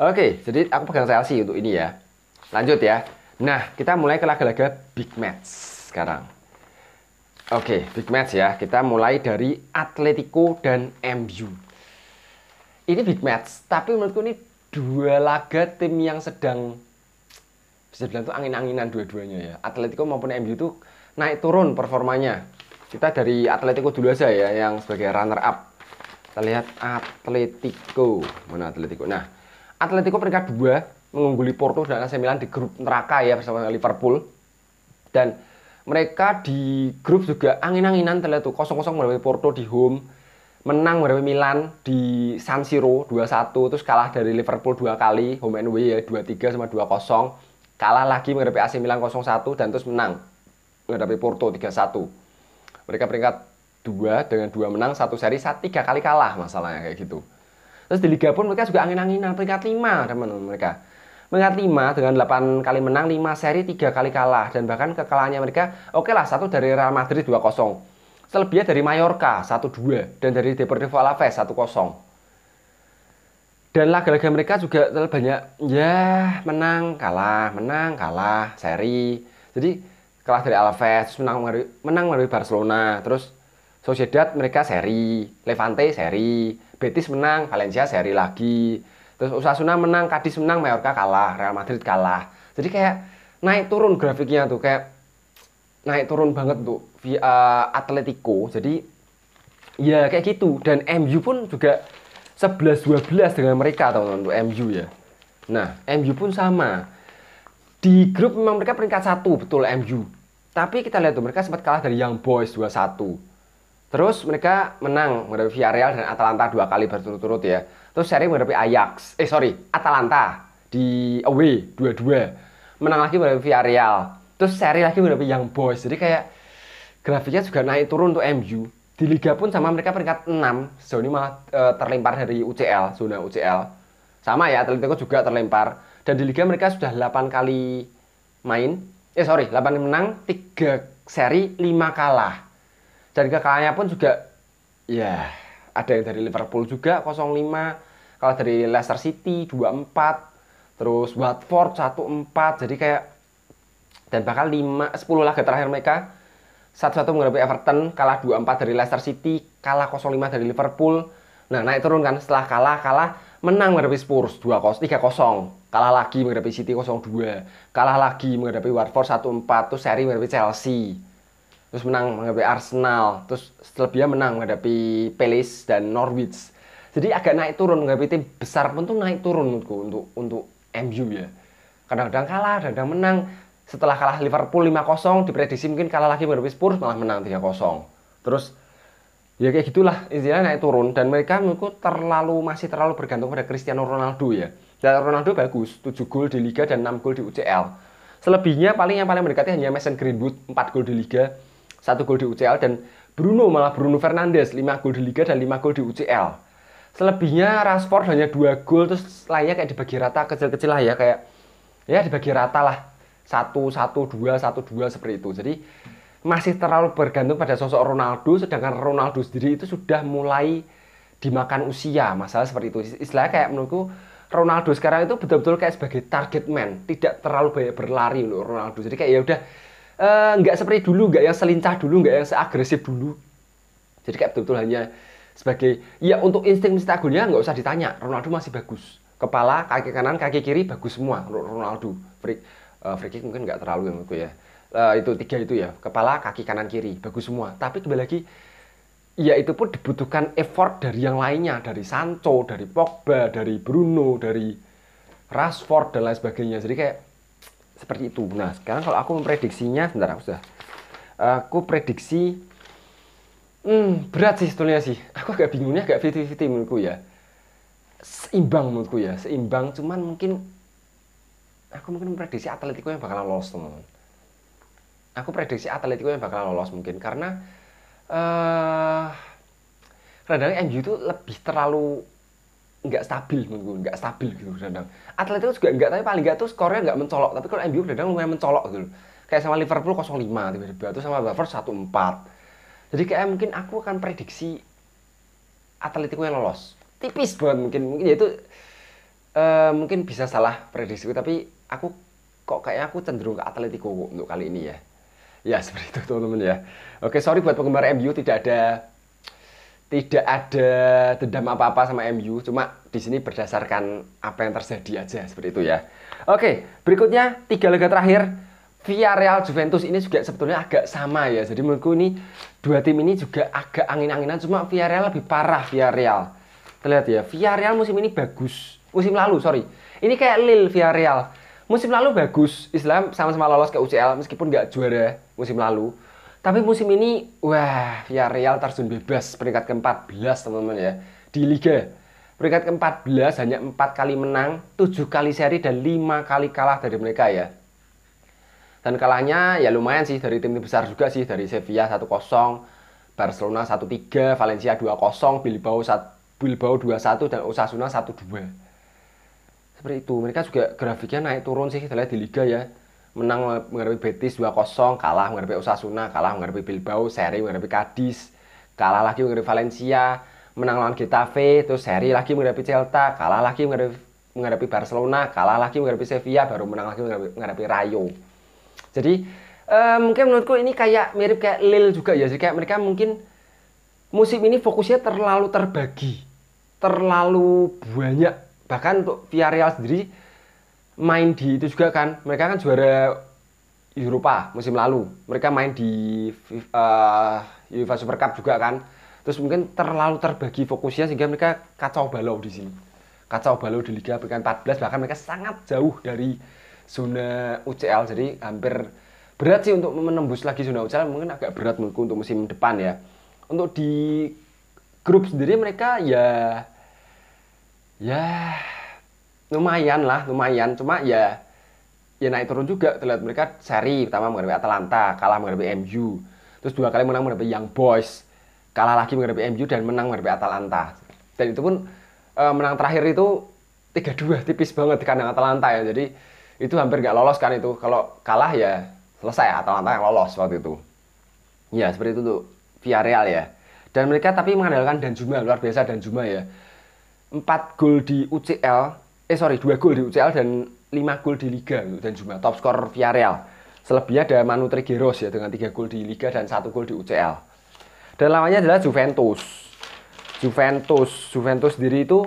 Oke, jadi aku pegang Chelsea untuk ini ya. Lanjut ya. Nah, kita mulai ke laga-laga big match sekarang. Oke, big match ya. Kita mulai dari Atletico dan MU. Ini big match, tapi menurutku ini dua laga tim yang sedang bisa bilang tuh angin-anginan dua-duanya ya. Atletico maupun MU itu naik turun performanya. Kita dari Atletico dulu aja ya yang sebagai runner up. Kita lihat Atletico. Mana Atletico? Nah, Atletico peringkat 2 mengungguli Porto dan AC Milan di grup neraka ya bersama Liverpool. Dan mereka di grup juga angin-anginan terlihat tuh 0-0 menghadapi Porto di home, menang menghadapi Milan di San Siro 2-1, terus kalah dari Liverpool dua kali, home and away ya 2-3 sama 2-0. Kalah lagi menghadapi AC Milan 0-1 dan terus menang menghadapi Porto 3-1. Mereka peringkat dua dengan dua menang satu seri satu tiga kali kalah masalahnya kayak gitu terus di liga pun mereka juga angin-anginan peringkat lima teman-teman mereka peringkat lima dengan delapan kali menang lima seri tiga kali kalah dan bahkan kekalahannya mereka oke lah satu dari Real Madrid dua kosong selebihnya dari Mallorca satu dua dan dari Deportivo Alaves satu kosong dan laga-laga mereka juga banyak ya menang kalah menang kalah seri jadi kalah dari Alaves menang menang melalui Barcelona terus Sociedad mereka seri, Levante seri, Betis menang, Valencia seri lagi. Terus Osasuna menang, Cadiz menang, Mallorca kalah, Real Madrid kalah. Jadi kayak naik turun grafiknya tuh kayak naik turun banget tuh via eh, Atletico. Jadi ya kayak gitu dan MU pun juga 11 12 dengan mereka teman-teman tuh MU ya. Nah, MU pun sama. Di grup memang mereka peringkat satu betul MU. Tapi kita lihat tuh mereka sempat kalah dari Young Boys 21 Terus mereka menang menghadapi Villarreal dan Atalanta dua kali berturut-turut ya. Terus seri menghadapi Ajax, eh sorry, Atalanta di away dua-dua. Menang lagi menghadapi Villarreal. Terus seri lagi menghadapi Young Boys. Jadi kayak grafiknya juga naik turun untuk MU. Di Liga pun sama mereka peringkat 6, sejauh ini malah e, terlempar dari UCL, zona UCL. Sama ya, Atletico juga terlempar. Dan di Liga mereka sudah 8 kali main, eh sorry, 8 menang, 3 seri, 5 kalah dan kekalahannya pun juga ya ada yang dari Liverpool juga 05 kalau dari Leicester City 24 terus Watford 14 jadi kayak dan bahkan 5 10 laga terakhir mereka satu-satu menghadapi Everton kalah 24 dari Leicester City kalah 05 dari Liverpool nah naik turun kan setelah kalah kalah menang menghadapi Spurs 2-0 3-0 kalah lagi menghadapi City 0-2 kalah lagi menghadapi Watford 1-4 terus seri menghadapi Chelsea terus menang menghadapi Arsenal, terus Slavia menang menghadapi Palace dan Norwich. Jadi agak naik turun menghadapi tim besar pun tuh naik turun menurutku untuk untuk MU ya. Kadang-kadang kalah, kadang-kadang menang. Setelah kalah Liverpool 5-0, diprediksi mungkin kalah lagi menghadapi Spurs malah menang 3-0. Terus ya kayak gitulah istilahnya naik turun dan mereka menurutku terlalu masih terlalu bergantung pada Cristiano Ronaldo ya. Dan Ronaldo bagus, 7 gol di Liga dan 6 gol di UCL. Selebihnya paling yang paling mendekati hanya Mason Greenwood 4 gol di Liga, satu gol di UCL dan Bruno malah Bruno Fernandes 5 gol di Liga dan 5 gol di UCL. Selebihnya Rashford hanya dua gol terus lainnya kayak dibagi rata kecil-kecil lah ya kayak ya dibagi rata lah satu satu dua satu dua seperti itu. Jadi masih terlalu bergantung pada sosok Ronaldo sedangkan Ronaldo sendiri itu sudah mulai dimakan usia masalah seperti itu istilahnya kayak menurutku Ronaldo sekarang itu betul-betul kayak sebagai target man tidak terlalu banyak berlari untuk Ronaldo jadi kayak ya udah Eh, nggak uh, seperti dulu, nggak yang selincah dulu, nggak yang seagresif dulu. Jadi kayak betul-betul hanya sebagai ya untuk insting mencetak golnya nggak usah ditanya. Ronaldo masih bagus. Kepala, kaki kanan, kaki kiri bagus semua Ronaldo. Free, uh, free mungkin nggak terlalu yang aku ya. Uh, itu tiga itu ya. Kepala, kaki kanan, kiri bagus semua. Tapi kembali lagi ya itu pun dibutuhkan effort dari yang lainnya, dari Sancho, dari Pogba, dari Bruno, dari Rashford dan lain sebagainya. Jadi kayak seperti itu nah sekarang kalau aku memprediksinya sebentar aku sudah aku prediksi hmm, berat sih sebetulnya sih aku agak bingungnya agak 50-50 menurutku ya seimbang menurutku ya seimbang cuman mungkin aku mungkin memprediksi Atletico yang bakal lolos teman-teman aku prediksi Atletico yang bakal lolos mungkin karena uh, eh, kadang-kadang MU itu lebih terlalu nggak stabil menurut gue nggak stabil gitu kadang itu juga nggak tapi paling nggak tuh skornya nggak mencolok tapi kalau MU kadang lumayan mencolok gitu kayak sama Liverpool 05 tiba-tiba itu sama satu 14 jadi kayak mungkin aku akan prediksi atletiku yang lolos tipis banget mungkin mungkin ya itu uh, mungkin bisa salah prediksi tapi aku kok kayaknya aku cenderung ke Atletico untuk kali ini ya ya seperti itu teman-teman ya oke sorry buat penggemar MU tidak ada tidak ada dendam apa-apa sama MU, cuma di sini berdasarkan apa yang terjadi aja seperti itu ya. Oke, berikutnya tiga laga terakhir Villarreal Juventus ini juga sebetulnya agak sama ya. Jadi menurutku ini dua tim ini juga agak angin-anginan, cuma Villarreal lebih parah Villarreal. Terlihat ya, Villarreal musim ini bagus. Musim lalu, sorry. Ini kayak Lille Villarreal. Musim lalu bagus, Islam sama-sama lolos ke UCL meskipun nggak juara musim lalu tapi musim ini, wah, ya Real terjun bebas peringkat ke-14 teman-teman ya di Liga. Peringkat ke-14 hanya 4 kali menang, 7 kali seri dan 5 kali kalah dari mereka ya. Dan kalahnya ya lumayan sih dari tim-tim besar juga sih dari Sevilla 1-0, Barcelona 1-3, Valencia 2-0, Bilbao Bilbao 2-1 dan Osasuna 1-2. Seperti itu. Mereka juga grafiknya naik turun sih kita lihat di liga ya menang menghadapi Betis 2-0, kalah menghadapi Osasuna, kalah menghadapi Bilbao, seri menghadapi Cadiz, kalah lagi menghadapi Valencia, menang lawan Getafe, terus seri lagi menghadapi Celta, kalah lagi menghadapi, menghadapi Barcelona, kalah lagi menghadapi Sevilla, baru menang lagi menghadapi, menghadapi Rayo. Jadi eh, mungkin menurutku ini kayak mirip kayak Lille juga ya, jadi kayak mereka mungkin musim ini fokusnya terlalu terbagi, terlalu banyak. Bahkan untuk Villarreal sendiri main di itu juga kan mereka kan juara Eropa musim lalu mereka main di uh, UEFA Super Cup juga kan terus mungkin terlalu terbagi fokusnya sehingga mereka kacau balau di sini kacau balau di Liga Pekan 14 bahkan mereka sangat jauh dari zona UCL jadi hampir berat sih untuk menembus lagi zona UCL mungkin agak berat menurutku untuk musim depan ya untuk di grup sendiri mereka ya ya lumayan lah lumayan cuma ya ya naik turun juga terlihat mereka seri pertama menghadapi Atalanta kalah menghadapi MU terus dua kali menang menghadapi Young Boys kalah lagi menghadapi MU dan menang menghadapi Atalanta dan itu pun e, menang terakhir itu 3-2 tipis banget di kandang Atalanta ya jadi itu hampir gak lolos kan itu kalau kalah ya selesai ya, Atalanta yang lolos waktu itu ya seperti itu tuh Villarreal ya dan mereka tapi mengandalkan Danjuma luar biasa Danjuma ya 4 gol di UCL eh sorry dua gol di UCL dan lima gol di Liga gitu, dan jumlah top skor Villarreal. Selebihnya ada Manu Trigueros ya dengan tiga gol di Liga dan satu gol di UCL. Dan lawannya adalah Juventus. Juventus, Juventus sendiri itu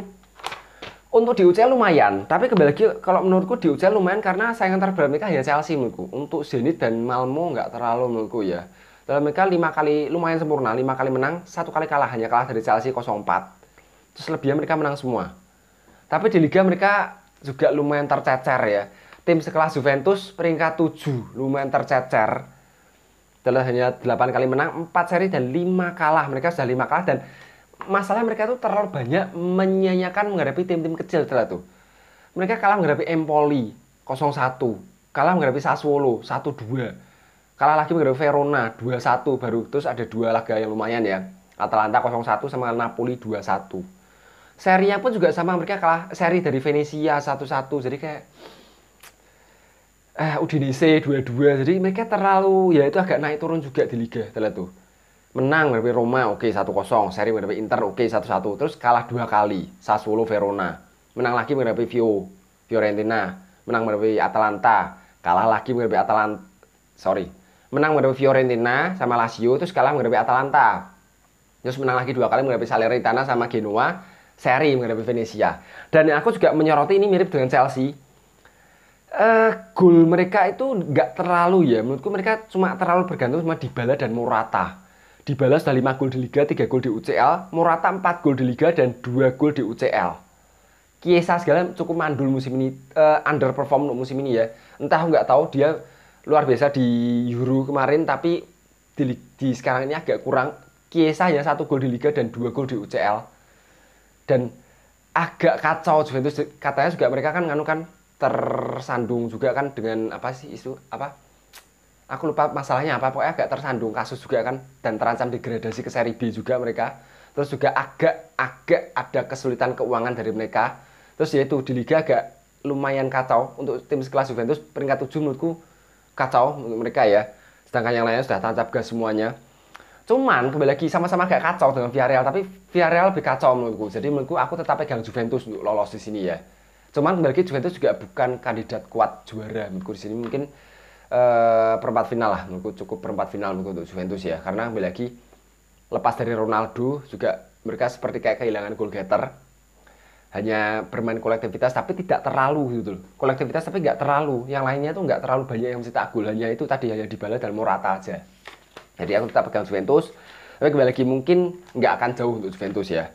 untuk di UCL lumayan, tapi kembali lagi kalau menurutku di UCL lumayan karena saingan terberat mereka hanya Chelsea menurutku. Untuk Zenit dan Malmo nggak terlalu menurutku ya. Dalam mereka lima kali lumayan sempurna, lima kali menang, satu kali kalah hanya kalah dari Chelsea 0-4. Terus lebihnya mereka menang semua. Tapi di Liga mereka juga lumayan tercecer ya. Tim sekelas Juventus peringkat 7 lumayan tercecer. Telah hanya 8 kali menang, 4 seri dan 5 kalah. Mereka sudah 5 kalah dan masalah mereka itu terlalu banyak menyanyikan menghadapi tim-tim kecil telah tuh. Mereka kalah menghadapi Empoli 0-1, kalah menghadapi Sassuolo 1-2, kalah lagi menghadapi Verona 2-1 baru terus ada dua laga yang lumayan ya. Atalanta 0-1 sama Napoli 2-1 serinya pun juga sama mereka kalah seri dari Venesia satu-satu jadi kayak eh Udinese dua-dua jadi mereka terlalu ya itu agak naik turun juga di liga terlihat tuh menang dari Roma oke satu kosong seri dari Inter oke satu-satu terus kalah dua kali Sassuolo Verona menang lagi dari Vio Fiorentina menang dari Atalanta kalah lagi dari Atalanta sorry menang dari Fiorentina sama Lazio terus kalah dari Atalanta terus menang lagi dua kali dari Salernitana sama Genoa seri menghadapi Venezia. Dan aku juga menyoroti ini mirip dengan Chelsea. Uh, gol mereka itu nggak terlalu ya, menurutku mereka cuma terlalu bergantung sama Dybala dan Morata. Dybala sudah 5 gol di Liga, 3 gol di UCL, Morata 4 gol di Liga dan 2 gol di UCL. Kiesa segala cukup mandul musim ini, uh, underperform untuk musim ini ya. Entah nggak tahu dia luar biasa di Euro kemarin, tapi di, di sekarang ini agak kurang. Kiesa hanya satu gol di Liga dan 2 gol di UCL dan agak kacau Juventus katanya juga mereka kan nganu kan tersandung juga kan dengan apa sih isu apa aku lupa masalahnya apa pokoknya agak tersandung kasus juga kan dan terancam degradasi ke seri B juga mereka terus juga agak agak ada kesulitan keuangan dari mereka terus yaitu di liga agak lumayan kacau untuk tim sekelas Juventus peringkat 7 menurutku kacau untuk mereka ya sedangkan yang lainnya sudah tancap gas semuanya Cuman kembali lagi sama-sama gak kacau dengan Villarreal, tapi Villarreal lebih kacau menurutku. Jadi menurutku aku tetap pegang Juventus untuk lolos di sini ya. Cuman kembali lagi Juventus juga bukan kandidat kuat juara menurutku di sini mungkin uh, perempat final lah menurutku cukup perempat final menurutku untuk Juventus ya. Karena kembali lagi lepas dari Ronaldo juga mereka seperti kayak kehilangan goal getter hanya bermain kolektivitas tapi tidak terlalu gitu loh. Kolektivitas tapi nggak terlalu. Yang lainnya tuh nggak terlalu banyak yang mencetak gol. Hanya itu tadi hanya dibalas dan Morata aja. Jadi aku tetap pegang Juventus. Tapi kembali lagi mungkin nggak akan jauh untuk Juventus ya.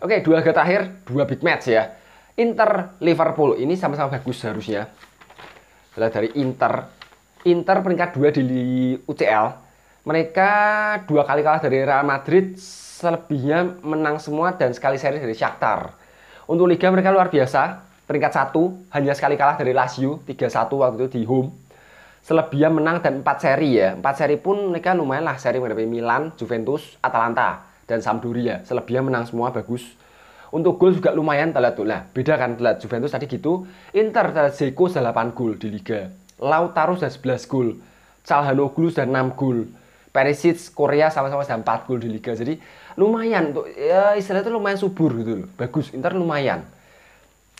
Oke, dua laga terakhir, dua big match ya. Inter Liverpool ini sama-sama bagus seharusnya. Setelah dari Inter, Inter peringkat dua di UCL. Mereka dua kali kalah dari Real Madrid, selebihnya menang semua dan sekali seri dari Shakhtar. Untuk liga mereka luar biasa, peringkat satu hanya sekali kalah dari Lazio 3-1 waktu itu di home Selebia menang dan 4 seri ya. 4 seri pun mereka lumayan lah seri menghadapi Milan, Juventus, Atalanta dan Sampdoria. Selebia menang semua bagus. Untuk gol juga lumayan telat tuh lah. Beda kan telat Juventus tadi gitu. Inter telat Zeko 8 gol di Liga. Lautaro sudah 11 gol. Calhanoglu sudah 6 gol. Perisic Korea sama-sama sudah 4 gol di Liga. Jadi lumayan untuk ya, istilahnya itu lumayan subur gitu loh. Bagus, Inter lumayan.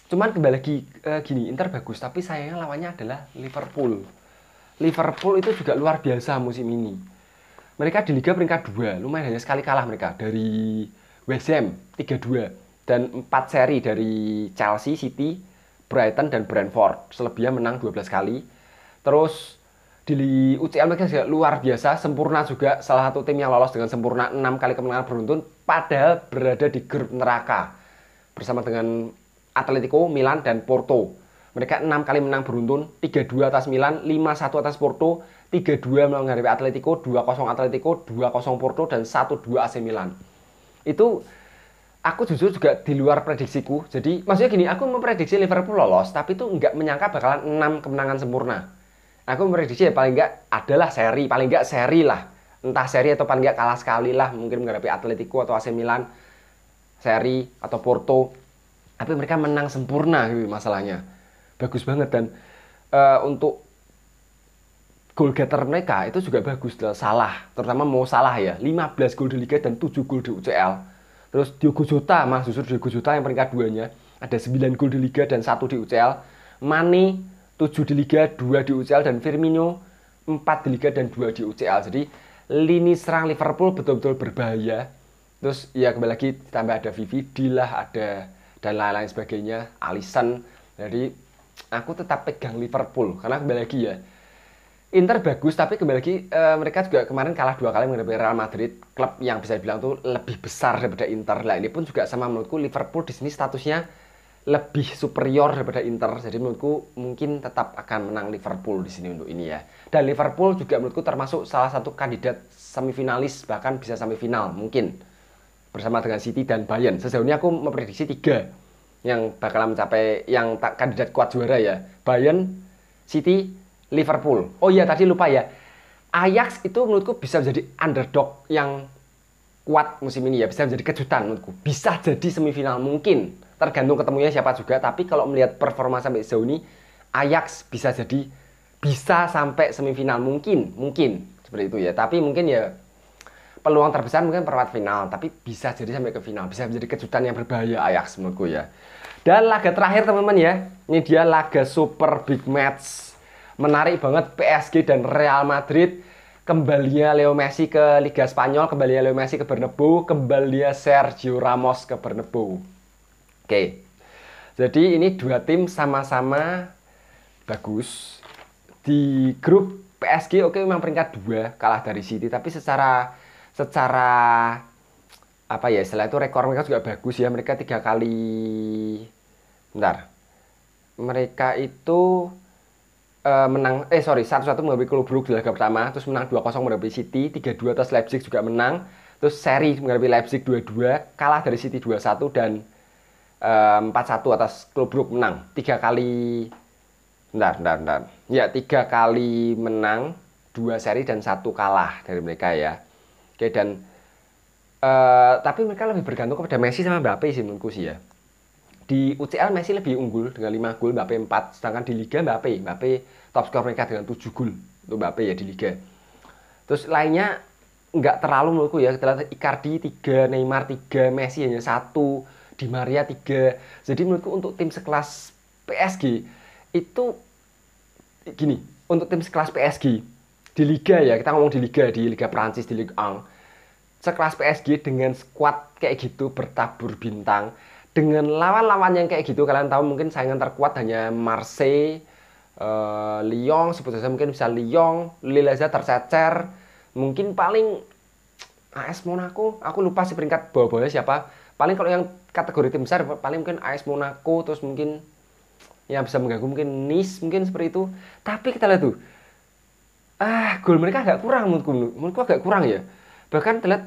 Cuman kembali lagi e, gini, Inter bagus tapi sayangnya lawannya adalah Liverpool Liverpool itu juga luar biasa musim ini. Mereka di Liga peringkat 2, lumayan hanya sekali kalah mereka dari West Ham 3-2 dan 4 seri dari Chelsea, City, Brighton dan Brentford. Selebihnya menang 12 kali. Terus di UCL mereka juga luar biasa, sempurna juga salah satu tim yang lolos dengan sempurna 6 kali kemenangan beruntun padahal berada di grup neraka bersama dengan Atletico, Milan dan Porto. Mereka 6 kali menang beruntun, 3-2 atas Milan, 5-1 atas Porto, 3-2 melawan Garibay Atletico, 2-0 Atletico, 2-0 Porto, dan 1-2 AC Milan. Itu aku jujur juga di luar prediksiku. Jadi maksudnya gini, aku memprediksi Liverpool lolos, tapi itu nggak menyangka bakalan 6 kemenangan sempurna. Aku memprediksi ya paling nggak adalah seri, paling nggak seri lah. Entah seri atau paling nggak kalah sekali lah, mungkin menghadapi Atletico atau AC Milan, seri atau Porto. Tapi mereka menang sempurna gitu masalahnya bagus banget dan uh, untuk goal getter mereka itu juga bagus salah terutama mau salah ya 15 gol di Liga dan 7 gol di UCL terus Diogo Jota mas justru Diogo Jota yang peringkat duanya ada 9 gol di Liga dan 1 di UCL Mane 7 di Liga 2 di UCL dan Firmino 4 di Liga dan 2 di UCL jadi lini serang Liverpool betul-betul berbahaya terus ya kembali lagi tambah ada Vivi, Dilah ada dan lain-lain sebagainya Alisson jadi aku tetap pegang Liverpool karena kembali lagi ya Inter bagus tapi kembali lagi e, mereka juga kemarin kalah dua kali menghadapi Real Madrid klub yang bisa dibilang tuh lebih besar daripada Inter lah ini pun juga sama menurutku Liverpool di sini statusnya lebih superior daripada Inter jadi menurutku mungkin tetap akan menang Liverpool di sini untuk ini ya dan Liverpool juga menurutku termasuk salah satu kandidat semifinalis bahkan bisa semifinal mungkin bersama dengan City dan Bayern sejauh ini aku memprediksi tiga yang bakal mencapai yang tak kandidat kuat juara ya. Bayern, City, Liverpool. Oh iya tadi lupa ya. Ajax itu menurutku bisa menjadi underdog yang kuat musim ini ya, bisa menjadi kejutan menurutku. Bisa jadi semifinal mungkin, tergantung ketemunya siapa juga, tapi kalau melihat performa sampai sejauh ini Ajax bisa jadi bisa sampai semifinal mungkin, mungkin seperti itu ya. Tapi mungkin ya peluang terbesar mungkin perempat final, tapi bisa jadi sampai ke final, bisa menjadi kejutan yang berbahaya Ajax menurutku ya. Dan laga terakhir teman-teman ya, ini dia laga super big match. Menarik banget PSG dan Real Madrid kembalinya Leo Messi ke Liga Spanyol, kembalinya Leo Messi ke Bernabeu, kembalinya Sergio Ramos ke Bernabeu. Oke. Jadi ini dua tim sama-sama bagus. Di grup PSG oke okay, memang peringkat dua kalah dari City, tapi secara secara apa ya setelah itu rekor mereka juga bagus ya mereka tiga kali bentar mereka itu uh, menang eh sorry satu satu menghadapi Club di laga pertama terus menang 2-0 menghadapi City tiga dua atas Leipzig juga menang terus seri menghadapi Leipzig dua dua kalah dari City dua satu dan eh, empat satu atas Club menang tiga kali bentar bentar bentar ya tiga kali menang dua seri dan satu kalah dari mereka ya Oke dan uh, tapi mereka lebih bergantung kepada Messi sama Mbappe sih menurutku sih ya. Di UCL Messi lebih unggul dengan 5 gol, Mbappe 4. Sedangkan di Liga Mbappe, Mbappe top skor mereka dengan 7 gol. untuk Mbappe ya di Liga. Terus lainnya nggak terlalu menurutku ya. Kita lihat Icardi 3, Neymar 3, Messi hanya 1, Di Maria 3. Jadi menurutku untuk tim sekelas PSG itu gini, untuk tim sekelas PSG di liga ya kita ngomong di liga di liga Prancis di Liga 1 sekelas PSG dengan squad kayak gitu bertabur bintang dengan lawan-lawan yang kayak gitu kalian tahu mungkin saingan terkuat hanya Marseille uh, Lyon sebetulnya mungkin bisa Lyon Lille aja tercecer mungkin paling AS Monaco aku lupa sih peringkat bawah-bawahnya siapa paling kalau yang kategori tim besar paling mungkin AS Monaco terus mungkin yang bisa mengganggu mungkin Nice mungkin seperti itu tapi kita lihat tuh ah gol mereka agak kurang menurutku menurutku agak kurang ya bahkan terlihat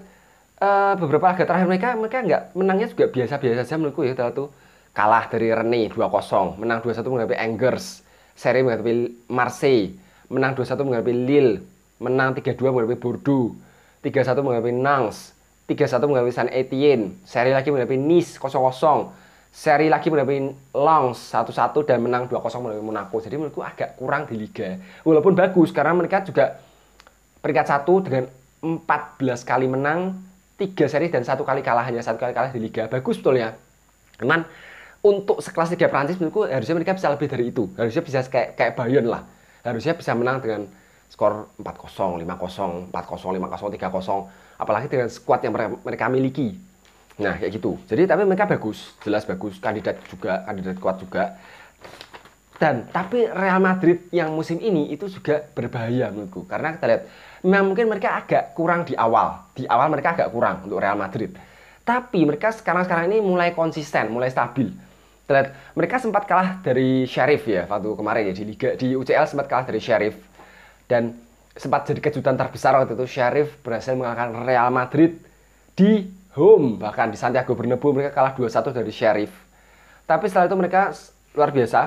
uh, beberapa laga terakhir mereka mereka nggak menangnya juga biasa-biasa saja menurutku ya terlihat tuh kalah dari Rene 2-0 menang 2-1 menghadapi Angers seri menghadapi Marseille menang 2-1 menghadapi Lille menang 3-2 menghadapi Bordeaux 3-1 menghadapi Nantes 3-1 menghadapi San Etienne seri lagi menghadapi Nice 0-0 seri lagi menghadapi Lens satu-satu dan menang dua 0 melalui Monaco. Jadi menurutku agak kurang di liga. Walaupun bagus karena mereka juga peringkat satu dengan empat belas kali menang, tiga seri dan satu kali kalah hanya satu kali kalah di liga. Bagus ya. Cuman untuk sekelas Liga Prancis menurutku harusnya mereka bisa lebih dari itu. Harusnya bisa kayak kayak Bayern lah. Harusnya bisa menang dengan skor empat 0 lima 0 empat 0 lima 0 tiga 0 Apalagi dengan skuad yang mereka miliki Nah, kayak gitu. Jadi tapi mereka bagus, jelas bagus, kandidat juga, kandidat kuat juga. Dan tapi Real Madrid yang musim ini itu juga berbahaya menurutku karena kita lihat memang mungkin mereka agak kurang di awal. Di awal mereka agak kurang untuk Real Madrid. Tapi mereka sekarang-sekarang ini mulai konsisten, mulai stabil. Terlihat, mereka sempat kalah dari Sheriff ya waktu kemarin ya di Liga di UCL sempat kalah dari Sheriff dan sempat jadi kejutan terbesar waktu itu Sheriff berhasil mengalahkan Real Madrid di home bahkan di Santiago Bernabeu mereka kalah 2-1 dari Sheriff. Tapi setelah itu mereka luar biasa.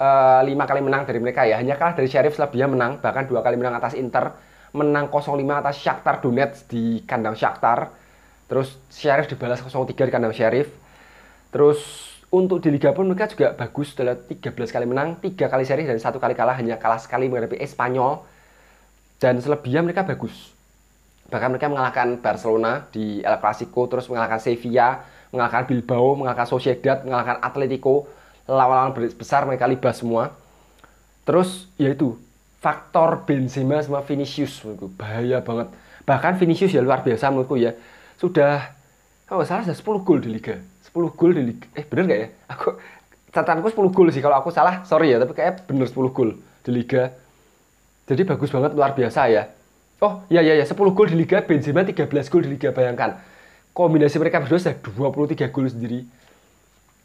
E, eh, 5 kali menang dari mereka ya. Hanya kalah dari Sheriff dia menang bahkan 2 kali menang atas Inter, menang 0-5 atas Shakhtar Donetsk di kandang Shakhtar. Terus Sheriff dibalas 0-3 di kandang Sheriff. Terus untuk di Liga pun mereka juga bagus setelah 13 kali menang, 3 kali seri dan 1 kali kalah hanya kalah sekali menghadapi Espanyol dan selebihnya mereka bagus bahkan mereka mengalahkan Barcelona di El Clasico terus mengalahkan Sevilla mengalahkan Bilbao mengalahkan Sociedad mengalahkan Atletico lawan-lawan besar mereka libas semua terus yaitu faktor Benzema sama Vinicius menurutku bahaya banget bahkan Vinicius ya luar biasa menurutku ya sudah kalau oh, salah sudah 10 gol di liga 10 gol di liga eh bener gak ya aku catatanku 10 gol sih kalau aku salah sorry ya tapi kayak bener 10 gol di liga jadi bagus banget luar biasa ya Oh, ya ya ya, 10 gol di Liga, Benzema 13 gol di Liga, bayangkan. Kombinasi mereka berdua sudah 23 gol sendiri.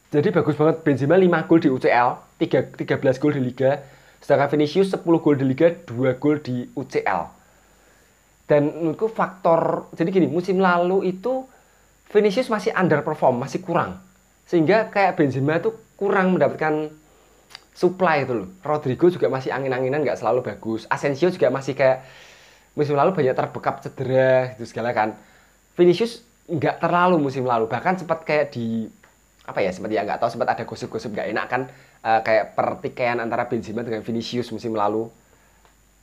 Jadi bagus banget Benzema 5 gol di UCL, 3, 13 gol di Liga, sedangkan Vinicius 10 gol di Liga, 2 gol di UCL. Dan menurutku faktor jadi gini, musim lalu itu Vinicius masih underperform, masih kurang. Sehingga kayak Benzema itu kurang mendapatkan supply itu loh. Rodrigo juga masih angin-anginan nggak selalu bagus. Asensio juga masih kayak musim lalu banyak terbekap cedera itu segala kan Vinicius nggak terlalu musim lalu bahkan sempat kayak di apa ya sempat ya nggak tahu sempat ada gosip-gosip nggak enak kan uh, kayak pertikaian antara Benzema dengan Vinicius musim lalu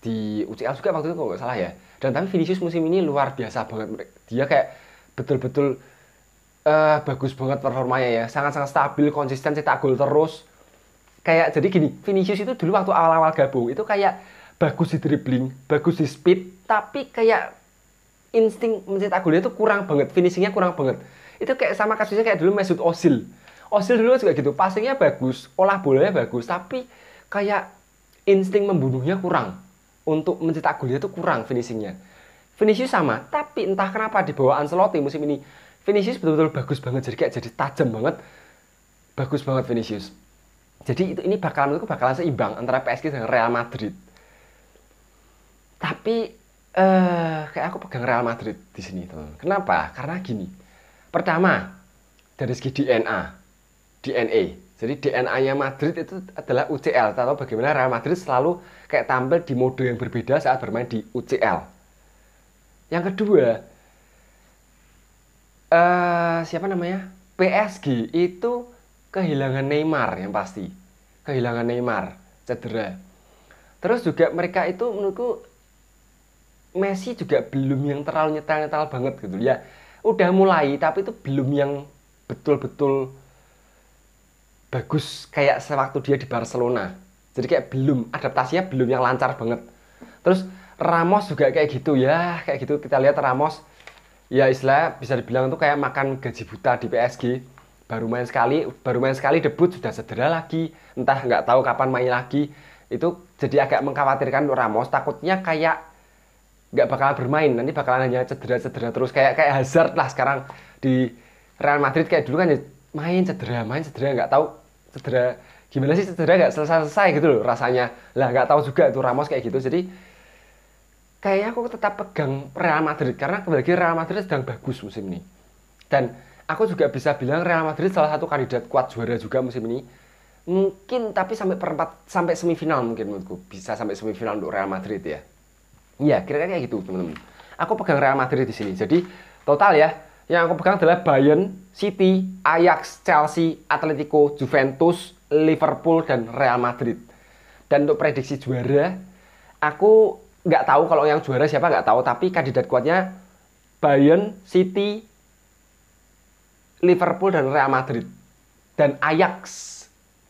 di UCL juga waktu itu kalau nggak salah ya dan tapi Vinicius musim ini luar biasa banget dia kayak betul-betul uh, bagus banget performanya ya sangat-sangat stabil konsisten cetak gol terus kayak jadi gini Vinicius itu dulu waktu awal-awal gabung itu kayak bagus di dribbling, bagus di speed, tapi kayak insting mencetak golnya itu kurang banget, finishingnya kurang banget. Itu kayak sama kasusnya kayak dulu Mesut Ozil. Ozil dulu juga gitu, passingnya bagus, olah bolanya bagus, tapi kayak insting membunuhnya kurang. Untuk mencetak golnya itu kurang finishingnya. Finishing sama, tapi entah kenapa di bawah Ancelotti musim ini Vinicius betul-betul bagus banget, jadi kayak jadi tajam banget, bagus banget Vinicius. Jadi itu ini bakalan itu bakalan seimbang antara PSG dengan Real Madrid tapi eh, kayak aku pegang Real Madrid di sini teman. Kenapa? Karena gini. Pertama dari segi DNA, DNA. Jadi DNA-nya Madrid itu adalah UCL atau bagaimana Real Madrid selalu kayak tampil di mode yang berbeda saat bermain di UCL. Yang kedua, eh, siapa namanya? PSG itu kehilangan Neymar yang pasti, kehilangan Neymar, cedera. Terus juga mereka itu menurutku Messi juga belum yang terlalu nyetel-nyetel banget gitu ya udah mulai tapi itu belum yang betul-betul bagus kayak sewaktu dia di Barcelona jadi kayak belum adaptasinya belum yang lancar banget terus Ramos juga kayak gitu ya kayak gitu kita lihat Ramos ya istilah bisa dibilang itu kayak makan gaji buta di PSG baru main sekali baru main sekali debut sudah cedera lagi entah nggak tahu kapan main lagi itu jadi agak mengkhawatirkan Ramos takutnya kayak nggak bakal bermain nanti bakalan hanya cedera-cedera terus kayak kayak Hazard lah sekarang di Real Madrid kayak dulu kan ya main cedera main cedera nggak tahu cedera gimana sih cedera nggak selesai-selesai gitu loh rasanya lah nggak tahu juga itu Ramos kayak gitu jadi kayaknya aku tetap pegang Real Madrid karena kembali lagi Real Madrid sedang bagus musim ini dan aku juga bisa bilang Real Madrid salah satu kandidat kuat juara juga musim ini mungkin tapi sampai perempat sampai semifinal mungkin menurutku bisa sampai semifinal untuk Real Madrid ya Iya, kira-kira kayak gitu, teman-teman. Aku pegang Real Madrid di sini. Jadi, total ya, yang aku pegang adalah Bayern, City, Ajax, Chelsea, Atletico, Juventus, Liverpool, dan Real Madrid. Dan untuk prediksi juara, aku nggak tahu kalau yang juara siapa nggak tahu, tapi kandidat kuatnya Bayern, City, Liverpool, dan Real Madrid. Dan Ajax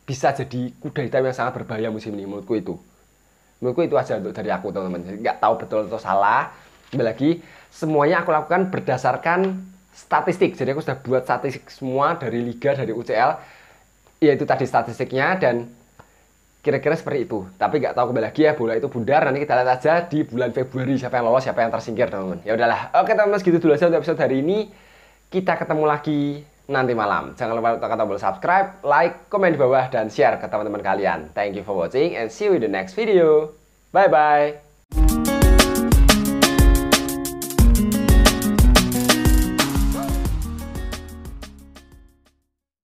bisa jadi kuda hitam yang sangat berbahaya musim ini menurutku itu menurutku itu aja untuk dari aku teman-teman nggak tahu betul atau salah kembali lagi semuanya aku lakukan berdasarkan statistik jadi aku sudah buat statistik semua dari liga dari UCL yaitu tadi statistiknya dan kira-kira seperti itu tapi nggak tahu kembali lagi ya bola itu bundar nanti kita lihat aja di bulan Februari siapa yang lolos siapa yang tersingkir teman-teman ya udahlah oke teman-teman segitu dulu aja untuk episode hari ini kita ketemu lagi nanti malam. Jangan lupa tekan tombol subscribe, like, komen di bawah, dan share ke teman-teman kalian. Thank you for watching and see you in the next video. Bye-bye.